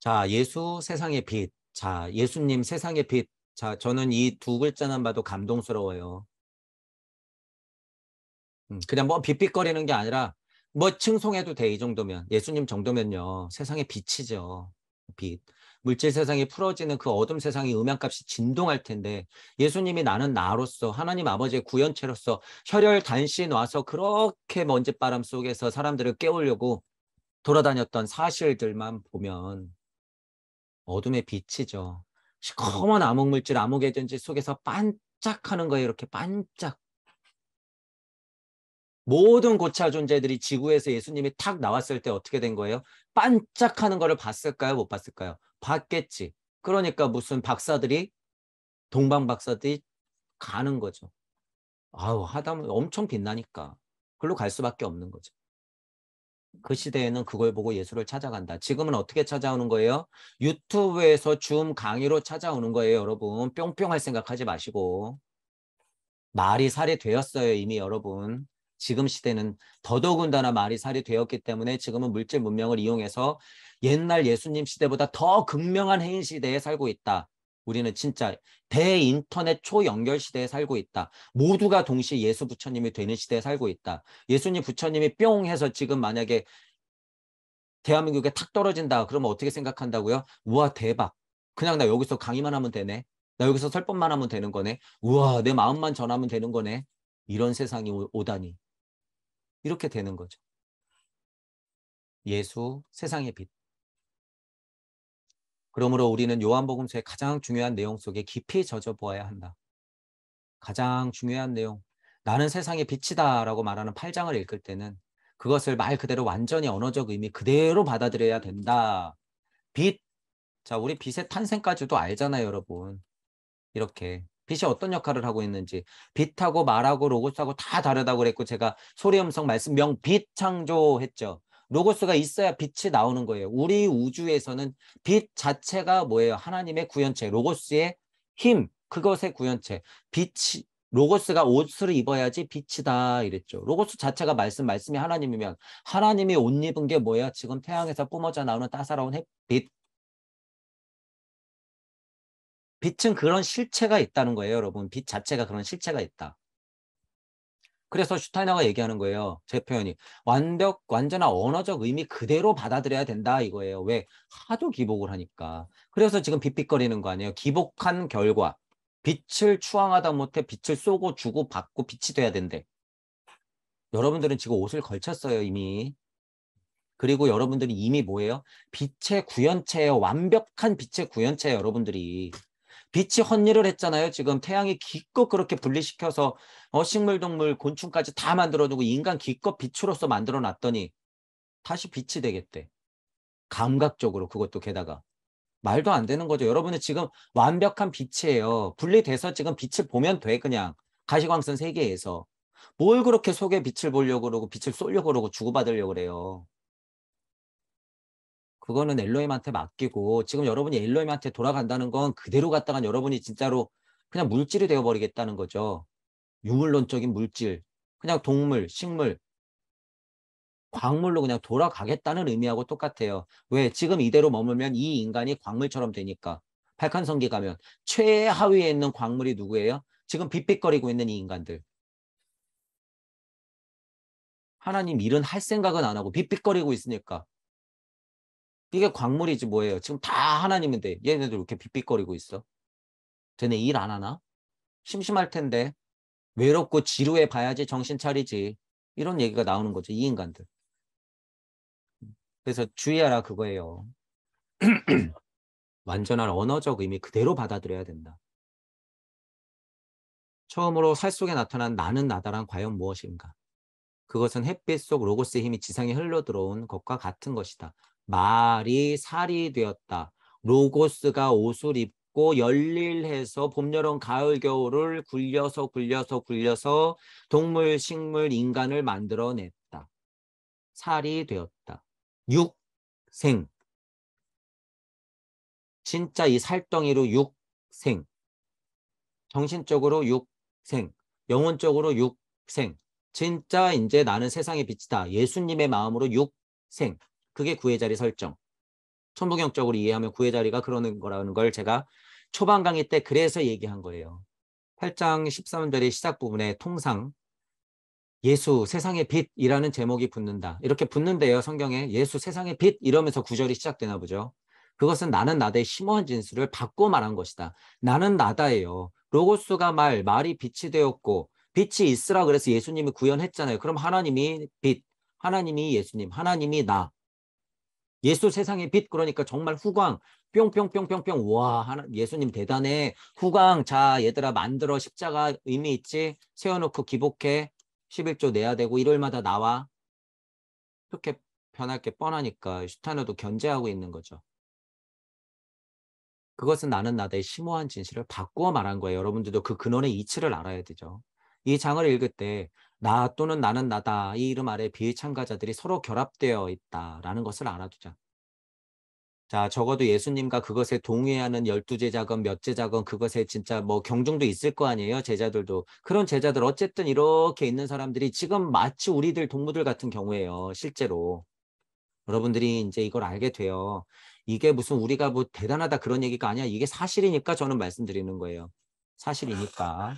자, 예수 세상의 빛. 자, 예수님 세상의 빛. 자, 저는 이 두 글자만 봐도 감동스러워요. 음, 그냥 뭐 빗빗거리는 게 아니라 뭐 칭송해도 돼, 이 정도면. 예수님 정도면요. 세상의 빛이죠. 빛. 물질 세상이 풀어지는 그 어둠 세상이 음향값이 진동할 텐데 예수님이 나는 나로서 하나님 아버지의 구현체로서 혈혈 단신 와서 그렇게 먼지바람 속에서 사람들을 깨우려고 돌아다녔던 사실들만 보면 어둠의 빛이죠. 시커먼 음. 암흑물질, 암흑의 전지 속에서 반짝하는 거예요. 이렇게 반짝. 모든 고차 존재들이 지구에서 예수님이 탁 나왔을 때 어떻게 된 거예요? 반짝하는 거를 봤을까요? 못 봤을까요? 봤겠지. 그러니까 무슨 박사들이 동방 박사들이 가는 거죠. 아우 하다 보면 엄청 빛나니까. 글로 갈 수밖에 없는 거죠. 그 시대에는 그걸 보고 예수를 찾아간다. 지금은 어떻게 찾아오는 거예요? 유튜브에서 줌 강의로 찾아오는 거예요, 여러분. 뿅뿅 할 생각하지 마시고. 말이 살이 되었어요, 이미 여러분. 지금 시대는 더더군다나 말이 살이 되었기 때문에 지금은 물질 문명을 이용해서 옛날 예수님 시대보다 더 극명한 해인 시대에 살고 있다. 우리는 진짜 대인터넷 초연결 시대에 살고 있다. 모두가 동시에 예수 부처님이 되는 시대에 살고 있다. 예수님 부처님이 뿅 해서 지금 만약에 대한민국에 탁 떨어진다. 그러면 어떻게 생각한다고요? 우와 대박. 그냥 나 여기서 강의만 하면 되네. 나 여기서 설법만 하면 되는 거네. 우와 내 마음만 전하면 되는 거네. 이런 세상이 오다니. 이렇게 되는 거죠. 예수 세상의 빛. 그러므로 우리는 요한복음서의 가장 중요한 내용 속에 깊이 젖어 보아야 한다. 가장 중요한 내용. 나는 세상의 빛이다라고 말하는 8장을 읽을 때는 그것을 말 그대로 완전히 언어적 의미 그대로 받아들여야 된다. 빛. 자, 우리 빛의 탄생까지도 알잖아요, 여러분. 이렇게 빛이 어떤 역할을 하고 있는지 빛하고 말하고 로고스하고 다 다르다고 그랬고 제가 소리 음성 말씀 명 빛 창조했죠. 로고스가 있어야 빛이 나오는 거예요. 우리 우주에서는 빛 자체가 뭐예요? 하나님의 구현체, 로고스의 힘, 그것의 구현체. 빛이 로고스가 옷을 입어야지 빛이다 이랬죠. 로고스 자체가 말씀 말씀이 하나님이면 하나님이 옷 입은 게 뭐야? 지금 태양에서 뿜어져 나오는 따사로운 햇빛. 빛은 그런 실체가 있다는 거예요, 여러분. 빛 자체가 그런 실체가 있다. 그래서 슈타이너가 얘기하는 거예요. 제 표현이 완벽 완전한 언어적 의미 그대로 받아들여야 된다 이거예요. 왜 하도 기복을 하니까. 그래서 지금 빗빗거리는 거 아니에요. 기복한 결과 빛을 추앙하다 못해 빛을 쏘고 주고 받고 빛이 돼야 된대. 여러분들은 지금 옷을 걸쳤어요 이미. 그리고 여러분들이 이미 뭐예요? 빛의 구현체예요. 완벽한 빛의 구현체예요 여러분들이. 빛이 헛일을 했잖아요. 지금 태양이 기껏 그렇게 분리시켜서 어, 식물, 동물, 곤충까지 다 만들어주고 인간 기껏 빛으로서 만들어놨더니 다시 빛이 되겠대. 감각적으로 그것도 게다가. 말도 안 되는 거죠. 여러분은 지금 완벽한 빛이에요. 분리돼서 지금 빛을 보면 돼 그냥. 가시광선 세계에서. 뭘 그렇게 속에 빛을 보려고 그러고 빛을 쏠려고 그러고 주고받으려고 그래요. 그거는 엘로힘한테 맡기고 지금 여러분이 엘로힘한테 돌아간다는 건 그대로 갔다간 여러분이 진짜로 그냥 물질이 되어버리겠다는 거죠. 유물론적인 물질, 그냥 동물, 식물, 광물로 그냥 돌아가겠다는 의미하고 똑같아요. 왜? 지금 이대로 머물면 이 인간이 광물처럼 되니까. 발칸성기 가면 최하위에 있는 광물이 누구예요? 지금 빗빗거리고 있는 이 인간들. 하나님 일은 할 생각은 안 하고 빗빗거리고 있으니까 이게 광물이지 뭐예요. 지금 다 하나님인데 얘네들 이렇게 빗빗거리고 있어. 쟤네 일 안 하나? 심심할 텐데 외롭고 지루해 봐야지 정신 차리지. 이런 얘기가 나오는 거죠. 이 인간들. 그래서 주의하라 그거예요. 완전한 언어적 의미 그대로 받아들여야 된다. 처음으로 살 속에 나타난 나는 나다란 과연 무엇인가? 그것은 햇빛 속 로고스의 힘이 지상에 흘러 들어온 것과 같은 것이다. 말이 살이 되었다. 로고스가 옷을 입고 열일해서 봄, 여름, 가을, 겨울을 굴려서 굴려서 굴려서 동물, 식물, 인간을 만들어냈다. 살이 되었다. 육생. 진짜 이 살덩이로 육생. 정신적으로 육생. 영혼적으로 육생. 진짜 이제 나는 세상의 빛이다. 예수님의 마음으로 육생. 그게 구의 자리 설정. 천부경적으로 이해하면 구의 자리가 그러는 거라는 걸 제가 초반 강의 때 그래서 얘기한 거예요. 8장 13절의 시작 부분에 통상 예수 세상의 빛이라는 제목이 붙는다. 이렇게 붙는데요. 성경에 예수 세상의 빛 이러면서 구절이 시작되나 보죠. 그것은 나는 나다의 심오한 진술을 바꿔 말한 것이다. 나는 나다예요. 로고스가 말, 말이 빛이 되었고 빛이 있으라 그래서 예수님이 구현했잖아요. 그럼 하나님이 빛, 하나님이 예수님, 하나님이 나. 예수 세상의 빛 그러니까 정말 후광 뿅뿅뿅뿅뿅 와 하나, 예수님 대단해 후광 자 얘들아 만들어 십자가 의미 있지 세워놓고 기복해 11조 내야 되고 일요일마다 나와 이렇게 변할 게 뻔하니까 슈타너도 견제하고 있는 거죠. 그것은 나는 나의 심오한 진실을 바꾸어 말한 거예요. 여러분들도 그 근원의 이치를 알아야 되죠. 이 장을 읽을 때나 또는 나는 나다 이 이름 아래 비의 참가자들이 서로 결합되어 있다라는 것을 알아두자. 자, 적어도 예수님과 그것에 동의하는 열두 제자건 몇 제자건 그것에 진짜 뭐 경종도 있을 거 아니에요, 제자들도. 그런 제자들 어쨌든 이렇게 있는 사람들이 지금 마치 우리들 동무들 같은 경우에요, 실제로. 여러분들이 이제 이걸 알게 돼요. 이게 무슨 우리가 뭐 대단하다 그런 얘기가 아니야. 이게 사실이니까 저는 말씀드리는 거예요. 사실이니까.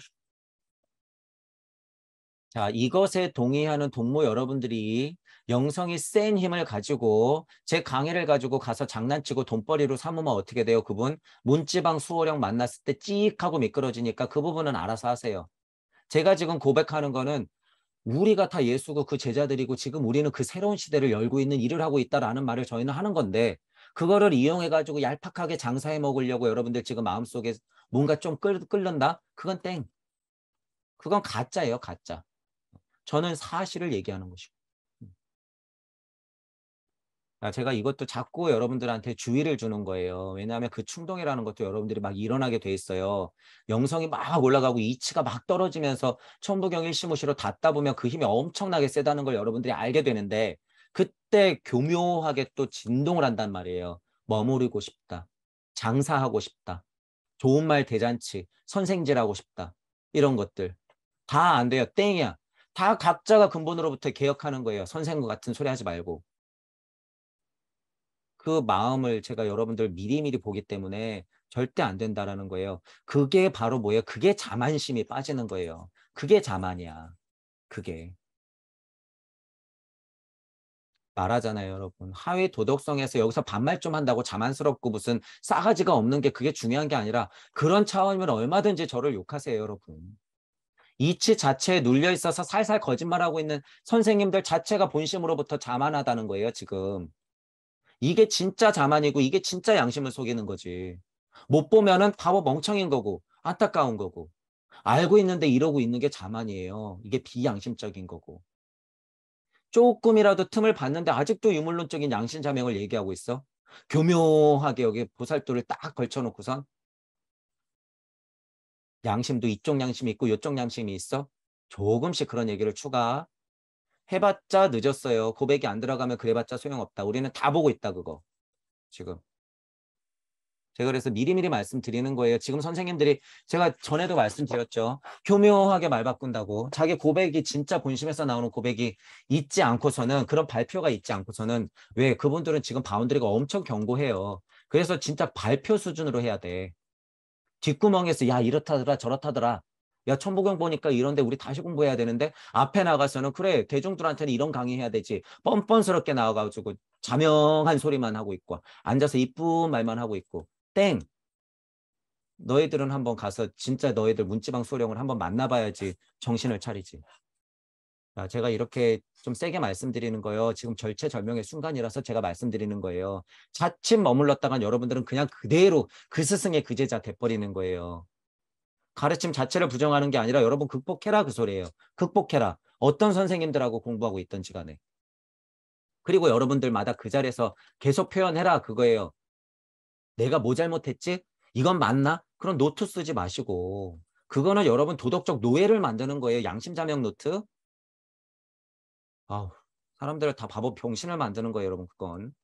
자, 이것에 동의하는 동무 여러분들이 영성이 센 힘을 가지고 제 강의를 가지고 가서 장난치고 돈벌이로 삼으면 어떻게 돼요? 그분 문지방 수호령 만났을 때 찌익하고 미끄러지니까 그 부분은 알아서 하세요. 제가 지금 고백하는 거는 우리가 다 예수고 그 제자들이고 지금 우리는 그 새로운 시대를 열고 있는 일을 하고 있다라는 말을 저희는 하는 건데 그거를 이용해가지고 얄팍하게 장사해 먹으려고 여러분들 지금 마음속에 뭔가 좀 끓, 끓는다? 그건 땡. 그건 가짜예요, 가짜. 저는 사실을 얘기하는 것이고 아, 제가 이것도 자꾸 여러분들한테 주의를 주는 거예요. 왜냐하면 그 충동이라는 것도 여러분들이 막 일어나게 돼 있어요. 영성이 막 올라가고 이치가 막 떨어지면서 천부경 일시무시로 닿다 보면 그 힘이 엄청나게 세다는 걸 여러분들이 알게 되는데 그때 교묘하게 또 진동을 한단 말이에요. 머무르고 싶다. 장사하고 싶다. 좋은 말 대잔치, 선생질하고 싶다. 이런 것들. 다 안 돼요. 땡이야. 다 각자가 근본으로부터 개혁하는 거예요. 선생과 같은 소리 하지 말고. 그 마음을 제가 여러분들 미리미리 보기 때문에 절대 안 된다라는 거예요. 그게 바로 뭐예요? 그게 자만심이 빠지는 거예요. 그게 자만이야. 그게. 말하잖아요, 여러분. 하위 도덕성에서 여기서 반말 좀 한다고 자만스럽고 무슨 싸가지가 없는 게 그게 중요한 게 아니라 그런 차원이면 얼마든지 저를 욕하세요, 여러분. 이치 자체에 눌려 있어서 살살 거짓말하고 있는 선생님들 자체가 본심으로부터 자만하다는 거예요, 지금. 이게 진짜 자만이고 이게 진짜 양심을 속이는 거지. 못 보면은 바보 멍청인 거고 안타까운 거고 알고 있는데 이러고 있는 게 자만이에요. 이게 비양심적인 거고. 조금이라도 틈을 봤는데 아직도 유물론적인 양심 자명을 얘기하고 있어. 교묘하게 여기 보살도를 딱 걸쳐놓고선 양심도 이쪽 양심이 있고 이쪽 양심이 있어. 조금씩 그런 얘기를 추가. 해봤자 늦었어요. 고백이 안 들어가면 그래봤자 소용없다. 우리는 다 보고 있다 그거. 지금. 제가 그래서 미리미리 말씀드리는 거예요. 지금 선생님들이 제가 전에도 말씀드렸죠. 교묘하게 말 바꾼다고 자기 고백이 진짜 본심에서 나오는 고백이 있지 않고서는 그런 발표가 있지 않고서는 왜 그분들은 지금 바운드리가 엄청 견고해요. 그래서 진짜 발표 수준으로 해야 돼. 뒷구멍에서 야 이렇다더라 저렇다더라 야 천부경 보니까 이런데 우리 다시 공부해야 되는데 앞에 나가서는 그래 대중들한테는 이런 강의해야 되지 뻔뻔스럽게 나와가지고 자명한 소리만 하고 있고 앉아서 이쁜 말만 하고 있고 땡 너희들은 한번 가서 진짜 너희들 문지방 소령을 한번 만나봐야지 정신을 차리지 아, 제가 이렇게 좀 세게 말씀드리는 거예요. 지금 절체절명의 순간이라서 제가 말씀드리는 거예요. 자칫 머물렀다간 여러분들은 그냥 그대로 그 스승의 그제자 돼버리는 거예요. 가르침 자체를 부정하는 게 아니라 여러분 극복해라 그 소리예요. 극복해라. 어떤 선생님들하고 공부하고 있던지 간에. 그리고 여러분들마다 그 자리에서 계속 표현해라 그거예요. 내가 뭐 잘못했지? 이건 맞나? 그런 노트 쓰지 마시고 그거는 여러분 도덕적 노예를 만드는 거예요. 양심자명 노트. 아우, 사람들을 다 바보 병신을 만드는 거예요, 여러분. 그건.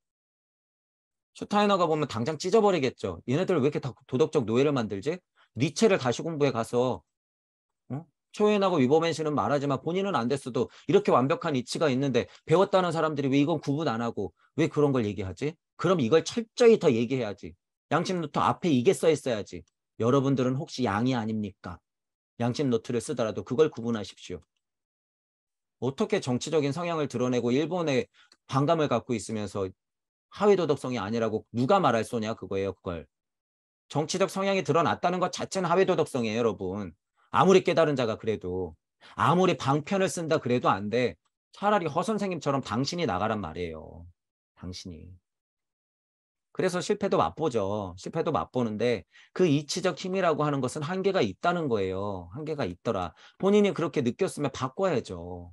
슈타이너가 보면 당장 찢어버리겠죠. 얘네들 왜 이렇게 다 도덕적 노예를 만들지? 니체를 다시 공부해 가서 초인하고 어? 위버맨씨는 말하지만 본인은 안 됐어도 이렇게 완벽한 이치가 있는데 배웠다는 사람들이 왜 이건 구분 안 하고 왜 그런 걸 얘기하지? 그럼 이걸 철저히 더 얘기해야지. 양심 노트 앞에 이게 써 있어야지. 여러분들은 혹시 양이 아닙니까? 양심 노트를 쓰더라도 그걸 구분하십시오. 어떻게 정치적인 성향을 드러내고 일본에 반감을 갖고 있으면서 하위 도덕성이 아니라고 누가 말할 소냐 그거예요 그걸 정치적 성향이 드러났다는 것 자체는 하위 도덕성이에요 여러분 아무리 깨달은 자가 그래도 아무리 방편을 쓴다 그래도 안 돼 차라리 허 선생님처럼 당신이 나가란 말이에요 당신이 그래서 실패도 맛보죠 실패도 맛보는데 그 이치적 힘이라고 하는 것은 한계가 있다는 거예요 한계가 있더라 본인이 그렇게 느꼈으면 바꿔야죠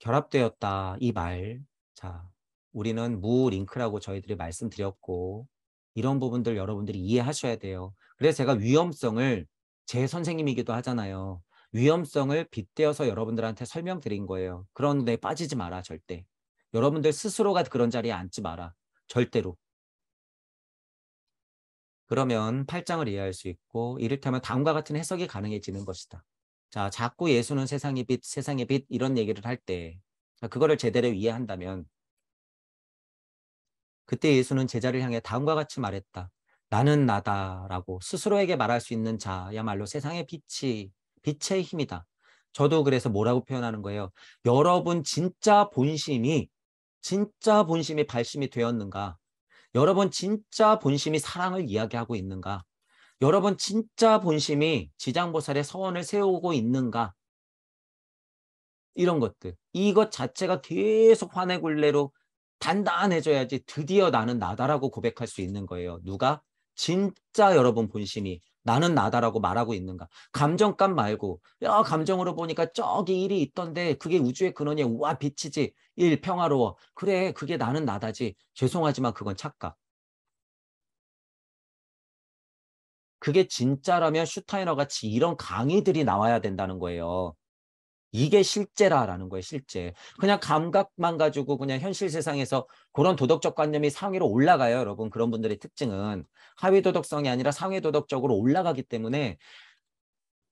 결합되었다. 이 말. 자, 우리는 무링크라고 저희들이 말씀드렸고 이런 부분들 여러분들이 이해하셔야 돼요. 그래서 제가 위험성을 제 선생님이기도 하잖아요. 위험성을 빗대어서 여러분들한테 설명드린 거예요. 그런 데 빠지지 마라 절대. 여러분들 스스로가 그런 자리에 앉지 마라. 절대로. 그러면 8장을 이해할 수 있고 이를테면 다음과 같은 해석이 가능해지는 것이다. 자, 자꾸 예수는 세상의 빛, 세상의 빛 이런 얘기를 할 때 그거를 제대로 이해한다면 그때 예수는 제자를 향해 다음과 같이 말했다. 나는 나다라고 스스로에게 말할 수 있는 자야말로 세상의 빛이 빛의 힘이다. 저도 그래서 뭐라고 표현하는 거예요? 여러분 진짜 본심이 진짜 본심이 발심이 되었는가? 여러분 진짜 본심이 사랑을 이야기하고 있는가? 여러분 진짜 본심이 지장보살의 서원을 세우고 있는가? 이런 것들. 이것 자체가 계속 환의 굴레로 단단해져야지 드디어 나는 나다라고 고백할 수 있는 거예요. 누가? 진짜 여러분 본심이 나는 나다라고 말하고 있는가? 감정값 말고 야 감정으로 보니까 저기 일이 있던데 그게 우주의 근원이야. 우와 빛이지. 일 평화로워. 그래 그게 나는 나다지. 죄송하지만 그건 착각. 그게 진짜라면 슈타이너 같이 이런 강의들이 나와야 된다는 거예요. 이게 실제라라는 거예요, 실제. 그냥 감각만 가지고 그냥 현실 세상에서 그런 도덕적 관념이 상위로 올라가요, 여러분. 그런 분들의 특징은 하위 도덕성이 아니라 상위 도덕적으로 올라가기 때문에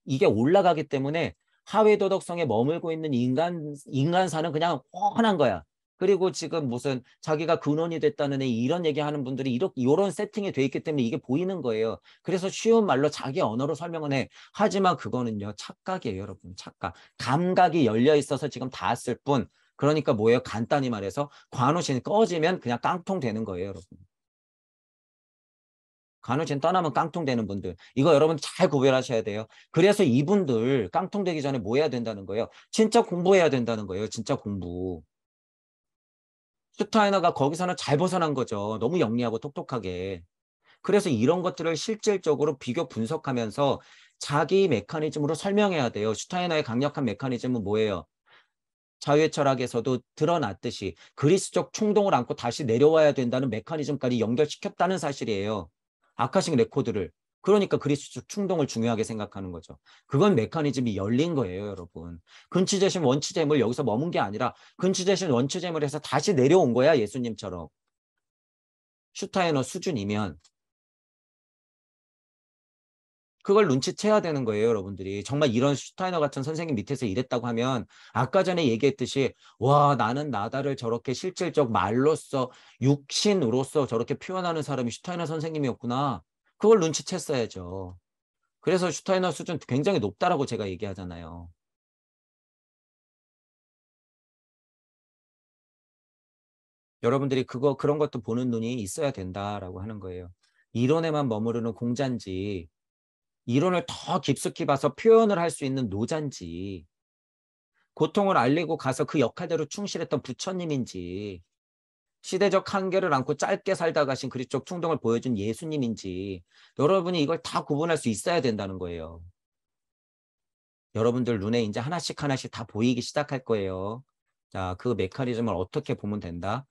이게 올라가기 때문에 하위 도덕성에 머물고 있는 인간 인간사는 그냥 훤한 거야. 그리고 지금 무슨 자기가 근원이 됐다는 애 이런 얘기하는 분들이 이렇게 이런 세팅이 돼 있기 때문에 이게 보이는 거예요. 그래서 쉬운 말로 자기 언어로 설명을 해. 하지만 그거는요 착각이에요, 여러분. 착각. 감각이 열려 있어서 지금 닿았을 뿐. 그러니까 뭐예요? 간단히 말해서 관우신 꺼지면 그냥 깡통 되는 거예요, 여러분. 간호진 떠나면 깡통되는 분들 이거 여러분 잘 구별하셔야 돼요 그래서 이분들 깡통되기 전에 뭐 해야 된다는 거예요 진짜 공부해야 된다는 거예요 진짜 공부 슈타이너가 거기서는 잘 벗어난 거죠. 너무 영리하고 똑똑하게. 그래서 이런 것들을 실질적으로 비교 분석하면서 자기 메커니즘으로 설명해야 돼요. 슈타이너의 강력한 메커니즘은 뭐예요? 자유의 철학에서도 드러났듯이 그리스적 충동을 안고 다시 내려와야 된다는 메커니즘까지 연결시켰다는 사실이에요. 아카식 레코드를. 그러니까 그리스도적 충동을 중요하게 생각하는 거죠. 그건 메커니즘이 열린 거예요, 여러분. 근치 대신 원치 재물 여기서 머문 게 아니라 근치 대신 원치 재물해서 다시 내려온 거야, 예수님처럼. 슈타이너 수준이면 그걸 눈치채야 되는 거예요, 여러분들이. 정말 이런 슈타이너 같은 선생님 밑에서 일했다고 하면 아까 전에 얘기했듯이 와, 나는 나다를 저렇게 실질적 말로써 육신으로서 저렇게 표현하는 사람이 슈타이너 선생님이었구나. 그걸 눈치챘어야죠. 그래서 슈타이너 수준 굉장히 높다라고 제가 얘기하잖아요. 여러분들이 그거 그런 것도 보는 눈이 있어야 된다라고 하는 거예요. 이론에만 머무르는 공잔지 이론을 더 깊숙이 봐서 표현을 할 수 있는 노잔지 고통을 알리고 가서 그 역할대로 충실했던 부처님인지 시대적 한계를 안고 짧게 살다 가신 그리스적 충동을 보여준 예수님인지 여러분이 이걸 다 구분할 수 있어야 된다는 거예요. 여러분들 눈에 이제 하나씩 하나씩 다 보이기 시작할 거예요. 자, 그 메커니즘을 어떻게 보면 된다?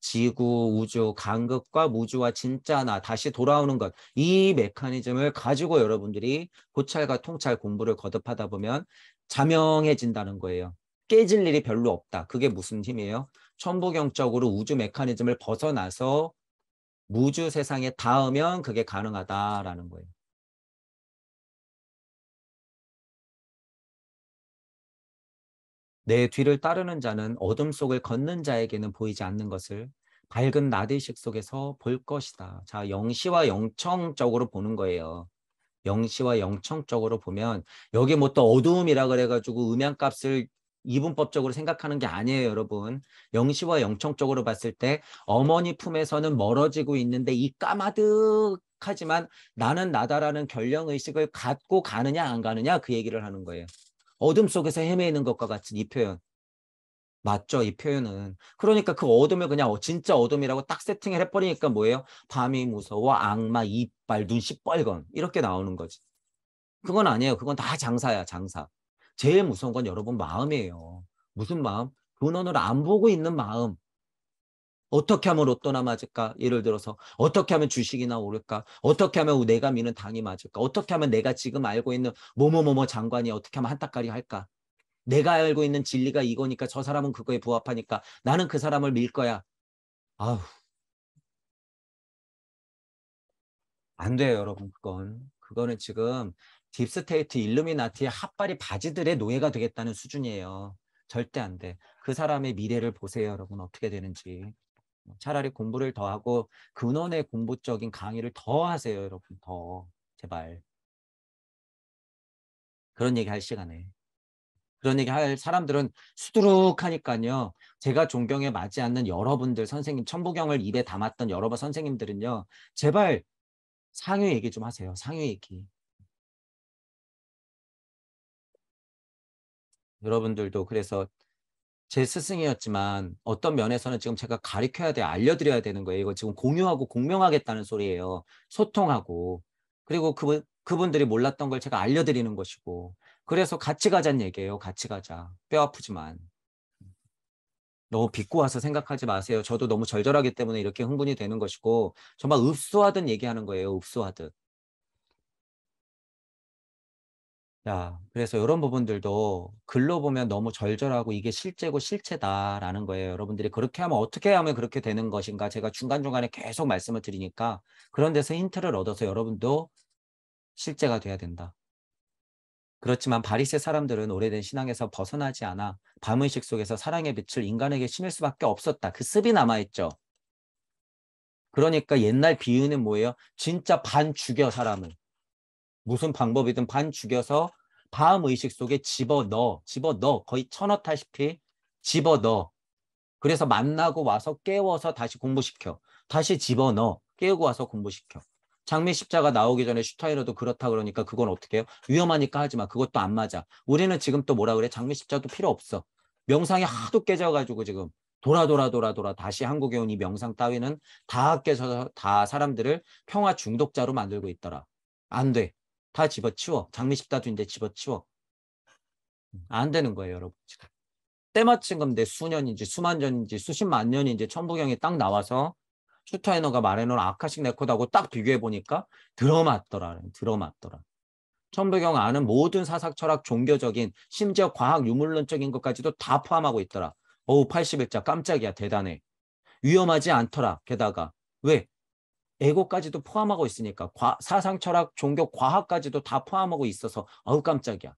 지구, 우주, 간극과 무주와 진짜 나, 다시 돌아오는 것. 이 메커니즘을 가지고 여러분들이 고찰과 통찰 공부를 거듭하다 보면 자명해진다는 거예요. 깨질 일이 별로 없다. 그게 무슨 힘이에요? 천부경적으로 우주 메커니즘을 벗어나서 무주 세상에 닿으면 그게 가능하다라는 거예요. 내 뒤를 따르는 자는 어둠 속을 걷는 자에게는 보이지 않는 것을 밝은 나대식 속에서 볼 것이다. 자, 영시와 영청적으로 보는 거예요. 영시와 영청적으로 보면 여기 뭐 또 어두움이라 그래가지고 음향값을 이분법적으로 생각하는 게 아니에요, 여러분. 영시와 영청적으로 봤을 때 어머니 품에서는 멀어지고 있는데 이 까마득하지만 나는 나다라는 결령 의식을 갖고 가느냐 안 가느냐 그 얘기를 하는 거예요. 어둠 속에서 헤매이는 것과 같은 이 표현. 맞죠, 이 표현은. 그러니까 그 어둠을 그냥 진짜 어둠이라고 딱 세팅을 해버리니까 뭐예요? 밤이 무서워, 악마, 이빨, 눈 시뻘건 이렇게 나오는 거지. 그건 아니에요. 그건 다 장사야, 장사. 제일 무서운 건 여러분 마음이에요. 무슨 마음? 근원을 안 보고 있는 마음. 어떻게 하면 로또나 맞을까? 예를 들어서 어떻게 하면 주식이나 오를까? 어떻게 하면 내가 미는 당이 맞을까? 어떻게 하면 내가 지금 알고 있는 뭐뭐뭐뭐 장관이 어떻게 하면 한따까리 할까? 내가 알고 있는 진리가 이거니까 저 사람은 그거에 부합하니까 나는 그 사람을 밀 거야. 아우. 안 돼요, 여러분. 그건 그거는 지금 딥스테이트 일루미나티의 핫바리 바지들의 노예가 되겠다는 수준이에요. 절대 안 돼. 그 사람의 미래를 보세요, 여러분 어떻게 되는지. 뭐 차라리 공부를 더 하고 근원의 공부적인 강의를 더 하세요, 여러분 더 제발. 그런 얘기 할 시간에. 그런 얘기 할 사람들은 수두룩하니까요. 제가 존경에 맞지 않는 여러분들 선생님 천부경을 입에 담았던 여러 분 선생님들은요. 제발 상위 얘기 좀 하세요. 상위 얘기. 여러분들도 그래서 제 스승이었지만 어떤 면에서는 지금 제가 가르켜야 돼, 알려드려야 되는 거예요. 이거 지금 공유하고 공명하겠다는 소리예요. 소통하고. 그리고 그분, 그분들이 몰랐던 걸 제가 알려드리는 것이고. 그래서 같이 가자는 얘기예요. 같이 가자. 뼈 아프지만. 너무 비꼬 와서 생각하지 마세요. 저도 너무 절절하기 때문에 이렇게 흥분이 되는 것이고 정말 읍소하듯 얘기하는 거예요. 읍소하듯. 야, 그래서 이런 부분들도 글로 보면 너무 절절하고 이게 실제고 실체다라는 거예요. 여러분들이 그렇게 하면 어떻게 하면 그렇게 되는 것인가 제가 중간중간에 계속 말씀을 드리니까 그런 데서 힌트를 얻어서 여러분도 실제가 돼야 된다. 그렇지만 바리새 사람들은 오래된 신앙에서 벗어나지 않아 밤의식 속에서 사랑의 빛을 인간에게 심을 수밖에 없었다. 그 습이 남아있죠. 그러니까 옛날 비유는 뭐예요? 진짜 반 죽여 사람을. 무슨 방법이든 반 죽여서 다음 의식 속에 집어넣어 집어넣어 거의 천넣다시피 집어넣어 그래서 만나고 와서 깨워서 다시 공부시켜 다시 집어넣어 깨우고 와서 공부시켜 장미 십자가 나오기 전에 슈타이너도 그렇다 그러니까 그건 어떻게 해요? 위험하니까 하지 마. 그것도 안 맞아. 우리는 지금 또 뭐라 그래? 장미 십자도 필요 없어. 명상이 하도 깨져가지고 지금 돌아 돌아 돌아 돌아 다시 한국에 온 이 명상 따위는 다 깨져서 다 사람들을 평화 중독자로 만들고 있더라. 안 돼. 다 집어치워. 장미 십다도인데 집어치워. 음. 안 되는 거예요, 여러분. 때마침 그럼 내 수년인지 수만 년인지 수십만 년인지 천부경이 딱 나와서 슈타이너가 말해놓은 아카식 레코드하고 딱 비교해 보니까 들어맞더라. 들어맞더라. 천부경 아는 모든 사상 철학 종교적인 심지어 과학 유물론적인 것까지도 다 포함하고 있더라. 어우 81자 깜짝이야 대단해. 위험하지 않더라. 게다가 왜? 에고까지도 포함하고 있으니까 과, 사상, 철학, 종교, 과학까지도 다 포함하고 있어서 아우 깜짝이야.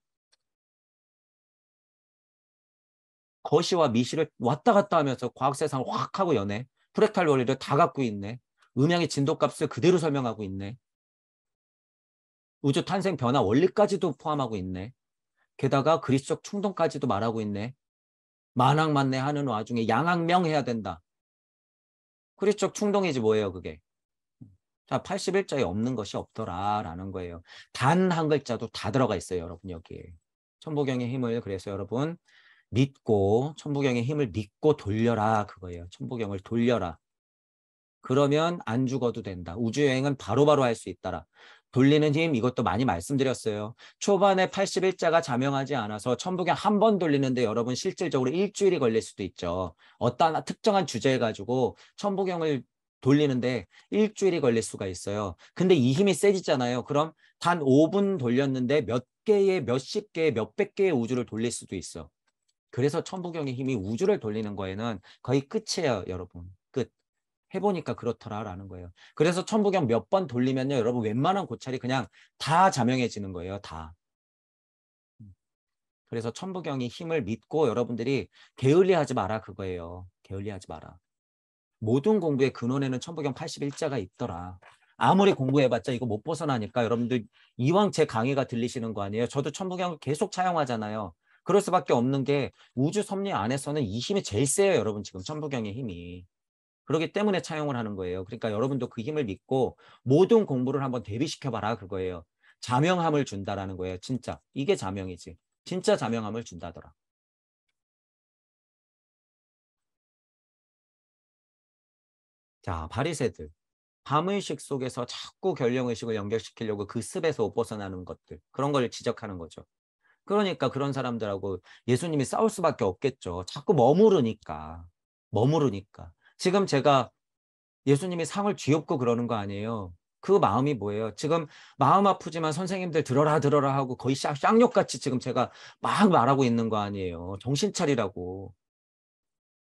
거시와 미시를 왔다 갔다 하면서 과학세상을 확 하고 연해. 프랙탈 원리를 다 갖고 있네. 음양의 진도값을 그대로 설명하고 있네. 우주 탄생 변화 원리까지도 포함하고 있네. 게다가 그리스적 충동까지도 말하고 있네. 만학만내 하는 와중에 양학명 해야 된다. 그리스적 충동이지 뭐예요 그게. 81자에 없는 것이 없더라라는 거예요. 단 한 글자도 다 들어가 있어요, 여러분 여기에. 천부경의 힘을 그래서 여러분 믿고 천부경의 힘을 믿고 돌려라 그거예요. 천부경을 돌려라. 그러면 안 죽어도 된다. 우주 여행은 바로바로 할 수 있다라. 돌리는 힘 이것도 많이 말씀드렸어요. 초반에 81자가 자명하지 않아서 천부경 한 번 돌리는데 여러분 실질적으로 일주일이 걸릴 수도 있죠. 어떤 특정한 주제 가지고 천부경을 돌리는데 일주일이 걸릴 수가 있어요. 근데 이 힘이 세지잖아요. 그럼 단 5분 돌렸는데 몇 개의 몇십 개, 몇백 개의 우주를 돌릴 수도 있어. 그래서 천부경의 힘이 우주를 돌리는 거에는 거의 끝이에요, 여러분. 끝. 해보니까 그렇더라라는 거예요. 그래서 천부경 몇 번 돌리면요, 여러분 웬만한 고찰이 그냥 다 자명해지는 거예요, 다. 음. 그래서 천부경이 힘을 믿고 여러분들이 게을리하지 마라 그거예요. 게을리하지 마라. 모든 공부의 근원에는 천부경 81자가 있더라. 아무리 공부해봤자 이거 못 벗어나니까 여러분들 이왕 제 강의가 들리시는 거 아니에요? 저도 천부경을 계속 차용하잖아요. 그럴 수밖에 없는 게 우주 섭리 안에서는 이 힘이 제일 세요, 여러분 지금 천부경의 힘이. 그러기 때문에 차용을 하는 거예요. 그러니까 여러분도 그 힘을 믿고 모든 공부를 한번 대비시켜봐라 그거예요. 자명함을 준다라는 거예요, 진짜. 이게 자명이지. 진짜 자명함을 준다더라. 자, 바리새들. 밤의식 속에서 자꾸 결령의식을 연결시키려고 그 습에서 못 벗어나는 것들. 그런 걸 지적하는 거죠. 그러니까 그런 사람들하고 예수님이 싸울 수밖에 없겠죠. 자꾸 머무르니까. 머무르니까. 지금 제가 예수님이 상을 쥐엎고 그러는 거 아니에요. 그 마음이 뭐예요? 지금 마음 아프지만 선생님들 들어라 들어라 하고 거의 쌍욕같이 지금 제가 막 말하고 있는 거 아니에요. 정신 차리라고.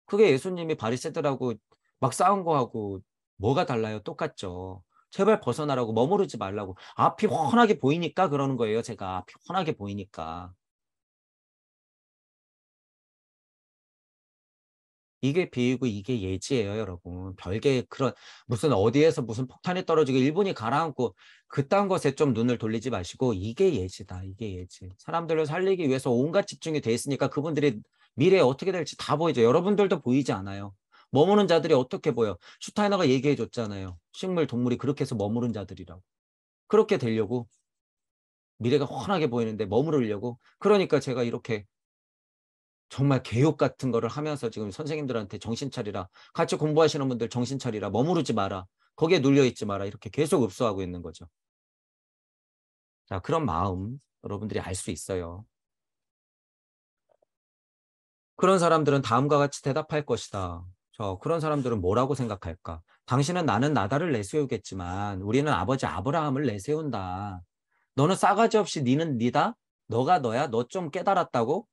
그게 예수님이 바리새들하고 막 싸운 거하고 뭐가 달라요? 똑같죠. 제발 벗어나라고 머무르지 말라고 앞이 아, 훤하게 보이니까 그러는 거예요. 제가 앞이 훤하게 보이니까. 이게 비이고 이게 예지예요, 여러분. 별개 그런 무슨 어디에서 무슨 폭탄이 떨어지고 일본이 가라앉고 그딴 것에 좀 눈을 돌리지 마시고 이게 예지다. 이게 예지. 사람들을 살리기 위해서 온갖 집중이 돼 있으니까 그분들이 미래에 어떻게 될지 다 보이죠. 여러분들도 보이지 않아요. 머무는 자들이 어떻게 보여? 슈타이너가 얘기해 줬잖아요. 식물, 동물이 그렇게 해서 머무른 자들이라고. 그렇게 되려고 미래가 훤하게 보이는데 머무르려고 그러니까 제가 이렇게 정말 개욕 같은 거를 하면서 지금 선생님들한테 정신 차리라 같이 공부하시는 분들 정신 차리라 머무르지 마라 거기에 눌려 있지 마라 이렇게 계속 읍소하고 있는 거죠 자 그런 마음 여러분들이 알 수 있어요 그런 사람들은 다음과 같이 대답할 것이다 어, 그런 사람들은 뭐라고 생각할까? 당신은 나는 나다를 내세우겠지만 우리는 아버지 아브라함을 내세운다. 너는 싸가지 없이 니는 니다? 너가 너야? 너 좀 깨달았다고?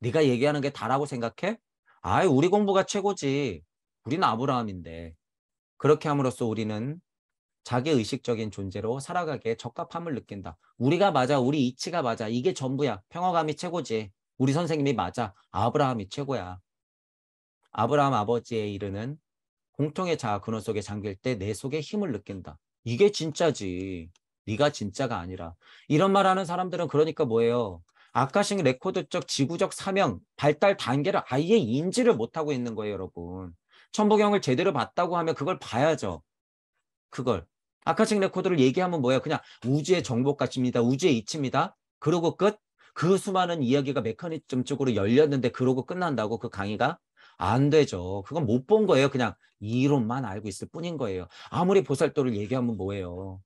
네가 얘기하는 게 다라고 생각해? 아이 우리 공부가 최고지. 우리는 아브라함인데. 그렇게 함으로써 우리는 자기의식적인 존재로 살아가기에 적합함을 느낀다. 우리가 맞아. 우리 이치가 맞아. 이게 전부야. 평화감이 최고지. 우리 선생님이 맞아. 아브라함이 최고야. 아브라함 아버지에 이르는 공통의 자아 근원 속에 잠길 때 내 속에 힘을 느낀다. 이게 진짜지. 네가 진짜가 아니라. 이런 말 하는 사람들은 그러니까 뭐예요? 아카싱 레코드적 지구적 사명, 발달 단계를 아예 인지를 못하고 있는 거예요, 여러분. 천부경을 제대로 봤다고 하면 그걸 봐야죠. 그걸. 아카싱 레코드를 얘기하면 뭐예요? 그냥 우주의 정복같입니다. 우주의 이치입니다. 그러고 끝? 그 수많은 이야기가 메커니즘 쪽으로 열렸는데 그러고 끝난다고 그 강의가? 안 되죠. 그건 못 본 거예요. 그냥 이론만 알고 있을 뿐인 거예요. 아무리 보살도를 얘기하면 뭐예요.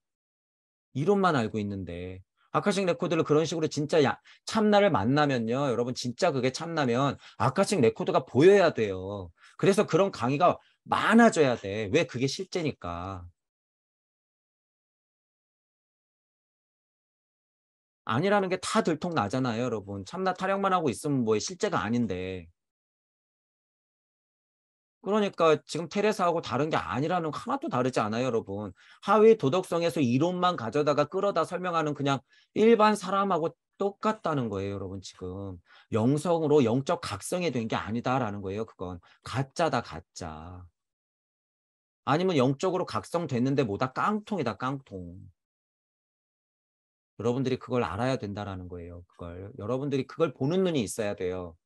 이론만 알고 있는데 아카식 레코드를 그런 식으로 진짜 야, 참나를 만나면요. 여러분 진짜 그게 참나면 아카식 레코드가 보여야 돼요. 그래서 그런 강의가 많아져야 돼. 왜 그게 실제니까. 아니라는 게 다 들통나잖아요, 여러분. 참나 타령만 하고 있으면 뭐 실제가 아닌데. 그러니까 지금 테레사하고 다른 게 아니라는 거 하나도 다르지 않아요, 여러분. 하위 도덕성에서 이론만 가져다가 끌어다 설명하는 그냥 일반 사람하고 똑같다는 거예요, 여러분 지금. 영성으로 영적 각성이 된 게 아니다라는 거예요, 그건. 가짜다, 가짜. 아니면 영적으로 각성됐는데 뭐다 깡통이다, 깡통. 여러분들이 그걸 알아야 된다라는 거예요, 그걸. 여러분들이 그걸 보는 눈이 있어야 돼요.